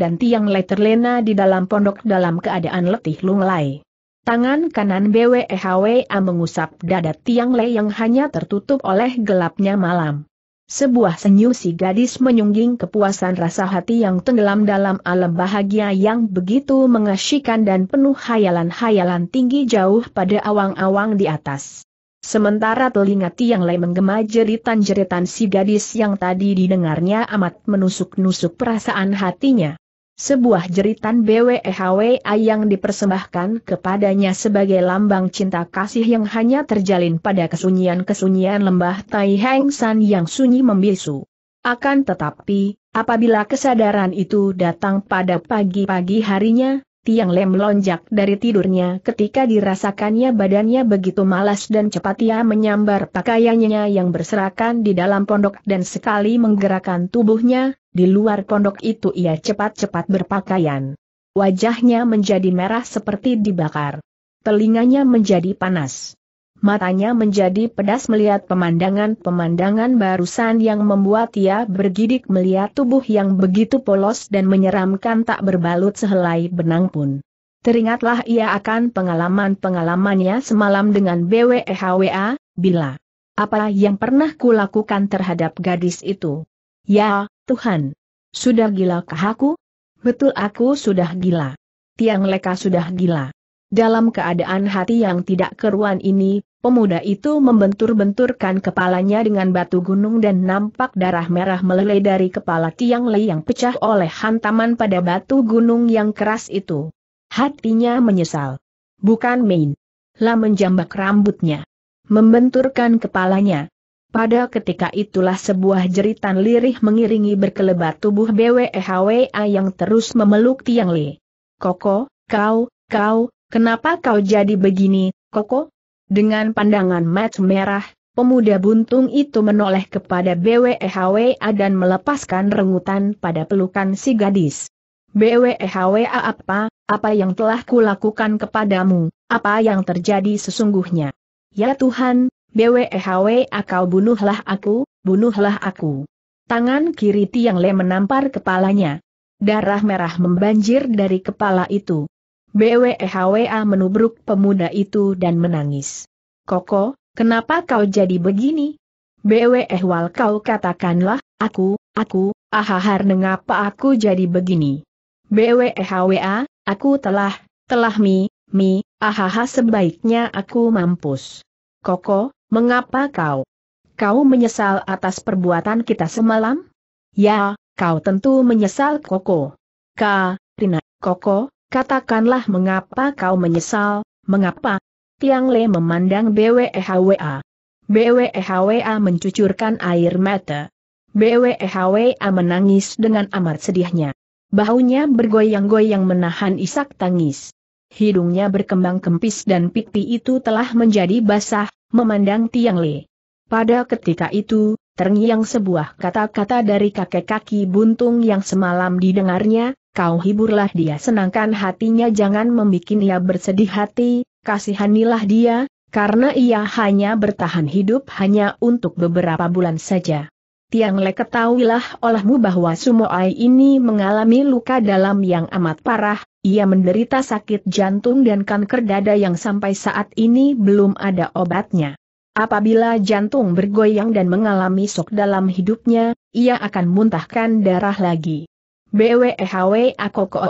S1: dan Tiang Leterlena di dalam pondok dalam keadaan letih lunglai. Tangan kanan BWEHWA mengusap dada Tiang Le yang hanya tertutup oleh gelapnya malam. Sebuah senyum si gadis menyungging kepuasan rasa hati yang tenggelam dalam alam bahagia yang begitu mengasyikan dan penuh hayalan-hayalan tinggi jauh pada awang-awang di atas. Sementara telinga Tiang Le menggema jeritan-jeritan si gadis yang tadi didengarnya amat menusuk-nusuk perasaan hatinya. Sebuah jeritan BWEHWA yang dipersembahkan kepadanya sebagai lambang cinta kasih yang hanya terjalin pada kesunyian-kesunyian lembah Tai Heng San yang sunyi membisu. Akan tetapi, apabila kesadaran itu datang pada pagi-pagi harinya, Tiang Lem lonjak dari tidurnya ketika dirasakannya badannya begitu malas dan cepat ia menyambar pakaiannya yang berserakan di dalam pondok dan sekali menggerakkan tubuhnya, di luar pondok itu ia cepat-cepat berpakaian. Wajahnya menjadi merah seperti dibakar. Telinganya menjadi panas. Matanya menjadi pedas melihat pemandangan-pemandangan barusan yang membuat ia bergidik melihat tubuh yang begitu polos dan menyeramkan tak berbalut sehelai benang pun. Teringatlah ia akan pengalaman-pengalamannya semalam dengan BWEHWA, bila apa yang pernah kulakukan terhadap gadis itu. Ya, Tuhan. Sudah kah aku? Betul aku sudah gila. Tiang Leka sudah gila. Dalam keadaan hati yang tidak keruan ini, Pemuda itu membentur-benturkan kepalanya dengan batu gunung dan nampak darah merah meleleh dari kepala Tiang Lei yang pecah oleh hantaman pada batu gunung yang keras itu. Hatinya menyesal. Bukan main. Lah menjambak rambutnya. Membenturkan kepalanya. Pada ketika itulah sebuah jeritan lirih mengiringi berkelebat tubuh BWEHWA yang terus memeluk Tiang Lei. Koko, kau, kau, kenapa kau jadi begini, Koko? Dengan pandangan mat merah, pemuda buntung itu menoleh kepada BWEHWA dan melepaskan rengutan pada pelukan si gadis. BWEHWA apa, apa yang telah kulakukan kepadamu, apa yang terjadi sesungguhnya. Ya Tuhan, BWEHWA kau bunuhlah aku, bunuhlah aku. Tangan kiri Tiang Le menampar kepalanya. Darah merah membanjir dari kepala itu. BWEHWA menubruk pemuda itu dan menangis. Koko, kenapa kau jadi begini? BWEHWAL kau katakanlah, aku, aku, ahahar mengapa aku jadi begini? BWEHWA, aku telah, telah mi, mi, ahaha sebaiknya aku mampus. Koko, mengapa kau? Kau menyesal atas perbuatan kita semalam? Ya, kau tentu menyesal Koko. Ka, Rina, Koko, Katakanlah mengapa kau menyesal, mengapa? Tiang Le memandang BWEHWA. BWEHWA mencucurkan air mata. BWEHWA menangis dengan amat sedihnya. Bahunya bergoyang-goyang menahan isak tangis. Hidungnya berkembang kempis dan pipi itu telah menjadi basah, memandang Tiang Le. Pada ketika itu, terngiang sebuah kata-kata dari kakek kaki buntung yang semalam didengarnya, kau hiburlah dia senangkan hatinya jangan membuat ia bersedih hati, kasihanilah dia, karena ia hanya bertahan hidup hanya untuk beberapa bulan saja. Tiang Le ketahuilah olehmu bahwa Sumoai ini mengalami luka dalam yang amat parah, ia menderita sakit jantung dan kanker dada yang sampai saat ini belum ada obatnya. Apabila jantung bergoyang dan mengalami sok dalam hidupnya, ia akan muntahkan darah lagi. BWEHW aku ko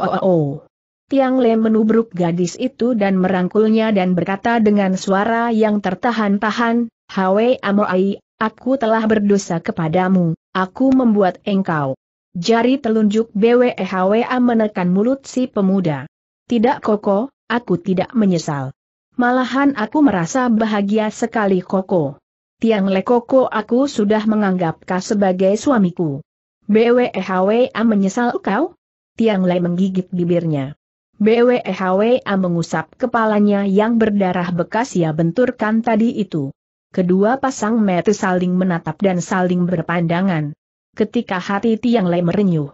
S1: Tiang Le menubruk gadis itu dan merangkulnya dan berkata dengan suara yang tertahan-tahan, Hwe Amoai, aku telah berdosa kepadamu, aku membuat engkau. Jari telunjuk BWEHWA menekan mulut si pemuda. Tidak Koko, aku tidak menyesal. Malahan aku merasa bahagia sekali Koko. Tiang Le Koko aku sudah menganggap kau sebagai suamiku. BWEHWA menyesal kau? Tiang Lei menggigit bibirnya. BWEHWA mengusap kepalanya yang berdarah bekas ia benturkan tadi itu. Kedua pasang mata saling menatap dan saling berpandangan. Ketika hati Tiang Lei merenyuh.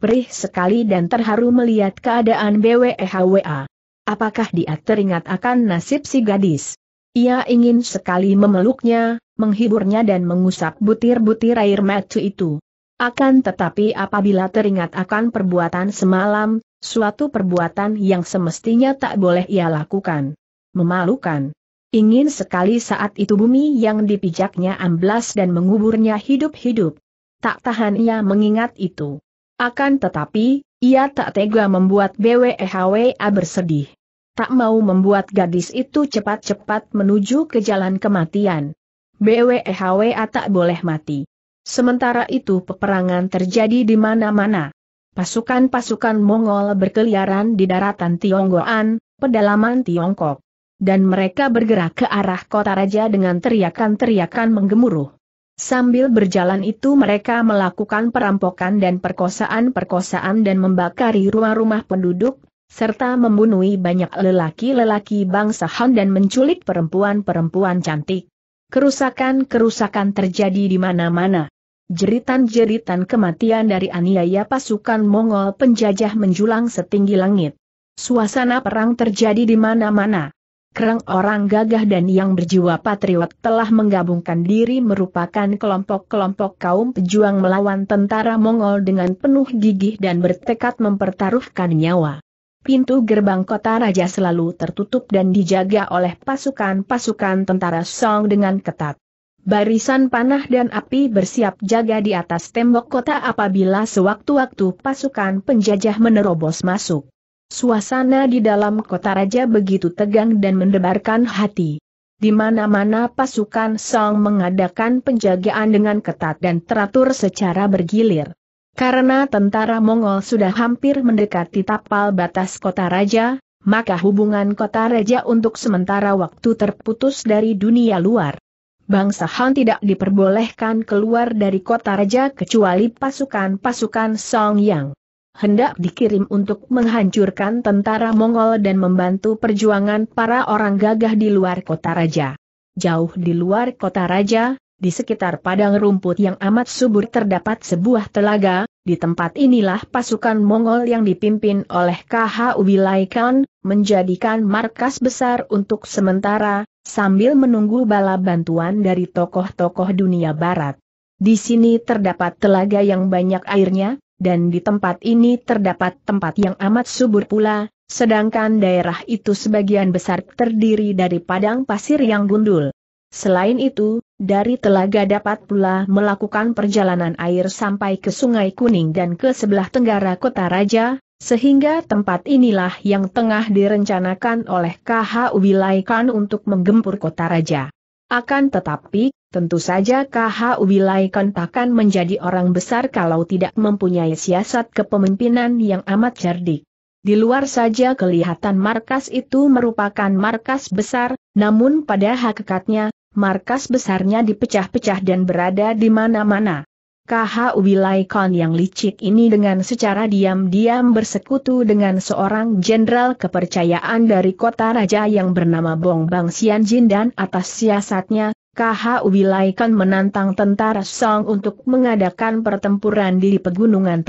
S1: Perih sekali dan terharu melihat keadaan BWEHWA. Apakah dia teringat akan nasib si gadis? Ia ingin sekali memeluknya, menghiburnya dan mengusap butir-butir air mata itu. Akan tetapi apabila teringat akan perbuatan semalam, suatu perbuatan yang semestinya tak boleh ia lakukan. Memalukan. Ingin sekali saat itu bumi yang dipijaknya amblas dan menguburnya hidup-hidup. Tak tahan ia mengingat itu. Akan tetapi, ia tak tega membuat BWEHWA bersedih. Tak mau membuat gadis itu cepat-cepat menuju ke jalan kematian. BWEHWA tak boleh mati. Sementara itu peperangan terjadi di mana-mana. Pasukan-pasukan Mongol berkeliaran di daratan Tionggoan, pedalaman Tiongkok. Dan mereka bergerak ke arah kota raja dengan teriakan-teriakan menggemuruh. Sambil berjalan itu mereka melakukan perampokan dan perkosaan-perkosaan dan membakari rumah-rumah penduduk, serta membunuhi banyak lelaki-lelaki bangsa Han dan menculik perempuan-perempuan cantik. Kerusakan-kerusakan terjadi di mana-mana. Jeritan-jeritan kematian dari aniaya pasukan Mongol penjajah menjulang setinggi langit. Suasana perang terjadi di mana-mana. Kerang orang gagah dan yang berjiwa patriot telah menggabungkan diri merupakan kelompok-kelompok kaum pejuang melawan tentara Mongol dengan penuh gigih dan bertekad mempertaruhkan nyawa. Pintu gerbang kota raja selalu tertutup dan dijaga oleh pasukan-pasukan tentara Song dengan ketat. Barisan panah dan api bersiap jaga di atas tembok kota apabila sewaktu-waktu pasukan penjajah menerobos masuk. Suasana di dalam kota raja begitu tegang dan mendebarkan hati. Di mana-mana pasukan Song mengadakan penjagaan dengan ketat dan teratur secara bergilir. Karena tentara Mongol sudah hampir mendekati tapal batas kota raja, maka hubungan kota raja untuk sementara waktu terputus dari dunia luar bangsa Han tidak diperbolehkan keluar dari kota raja kecuali pasukan-pasukan Song Yang. Hendak dikirim untuk menghancurkan tentara Mongol dan membantu perjuangan para orang gagah di luar kota raja. Jauh di luar kota raja, di sekitar padang rumput yang amat subur terdapat sebuah telaga, di tempat inilah pasukan Mongol yang dipimpin oleh KH Wilai Khan, menjadikan markas besar untuk sementara, sambil menunggu bala bantuan dari tokoh-tokoh dunia barat. Di sini terdapat telaga yang banyak airnya, dan di tempat ini terdapat tempat yang amat subur pula, sedangkan daerah itu sebagian besar terdiri dari padang pasir yang gundul. Selain itu, dari telaga dapat pula melakukan perjalanan air sampai ke Sungai Kuning dan ke sebelah tenggara kota raja, sehingga tempat inilah yang tengah direncanakan oleh KH Ubilaikan untuk menggempur kota raja. Akan tetapi, tentu saja KH Ubilaikan takkan menjadi orang besar kalau tidak mempunyai siasat kepemimpinan yang amat cerdik. Di luar saja kelihatan markas itu merupakan markas besar, namun pada hakikatnya, markas besarnya dipecah-pecah dan berada di mana-mana. KH Khan yang licik ini dengan secara diam-diam bersekutu dengan seorang jenderal kepercayaan dari kota raja yang bernama Bong Bang Xianjin dan atas siasatnya, KH Khan menantang tentara Song untuk mengadakan pertempuran di pegunungan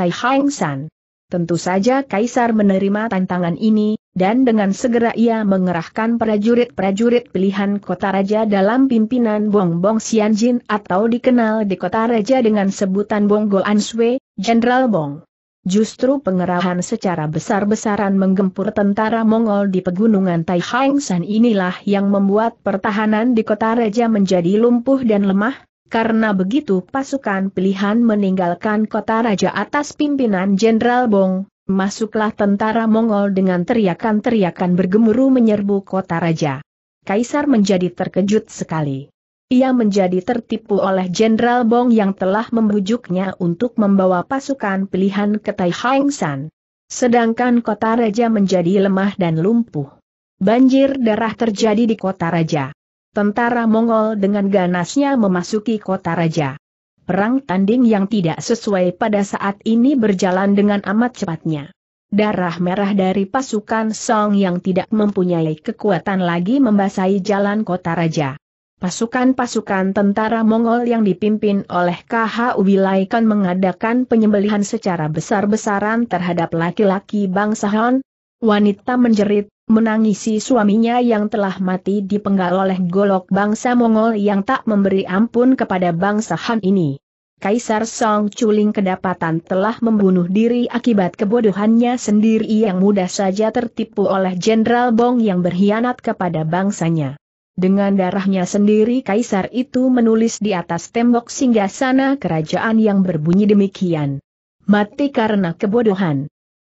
S1: San. Tentu saja Kaisar menerima tantangan ini, dan dengan segera ia mengerahkan prajurit-prajurit pilihan kota raja dalam pimpinan Bong Bong Xianjin atau dikenal di kota raja dengan sebutan Bong Go Anshui, Jenderal Bong. Justru pengerahan secara besar-besaran menggempur tentara Mongol di pegunungan Taihangsan inilah yang membuat pertahanan di kota raja menjadi lumpuh dan lemah, karena begitu pasukan pilihan meninggalkan kota raja atas pimpinan Jenderal Bong, Masuklah tentara Mongol dengan teriakan-teriakan bergemuruh menyerbu kota raja. Kaisar menjadi terkejut sekali. Ia menjadi tertipu oleh Jenderal Bong yang telah membujuknya untuk membawa pasukan pilihan ke Taihang San. Sedangkan kota raja menjadi lemah dan lumpuh. Banjir darah terjadi di kota raja. Tentara Mongol dengan ganasnya memasuki kota raja perang tanding yang tidak sesuai pada saat ini berjalan dengan amat cepatnya. Darah merah dari pasukan Song yang tidak mempunyai kekuatan lagi membasahi jalan kota raja. Pasukan-pasukan tentara Mongol yang dipimpin oleh KH Wilai kan mengadakan penyembelihan secara besar-besaran terhadap laki-laki bangsa Han. Wanita menjerit, menangisi suaminya yang telah mati dipenggal oleh golok bangsa Mongol yang tak memberi ampun kepada bangsa Han ini. Kaisar Song Chuling kedapatan telah membunuh diri akibat kebodohannya sendiri yang mudah saja tertipu oleh Jenderal Bong yang berkhianat kepada bangsanya. Dengan darahnya sendiri kaisar itu menulis di atas tembok singgasana kerajaan yang berbunyi demikian. Mati karena kebodohan.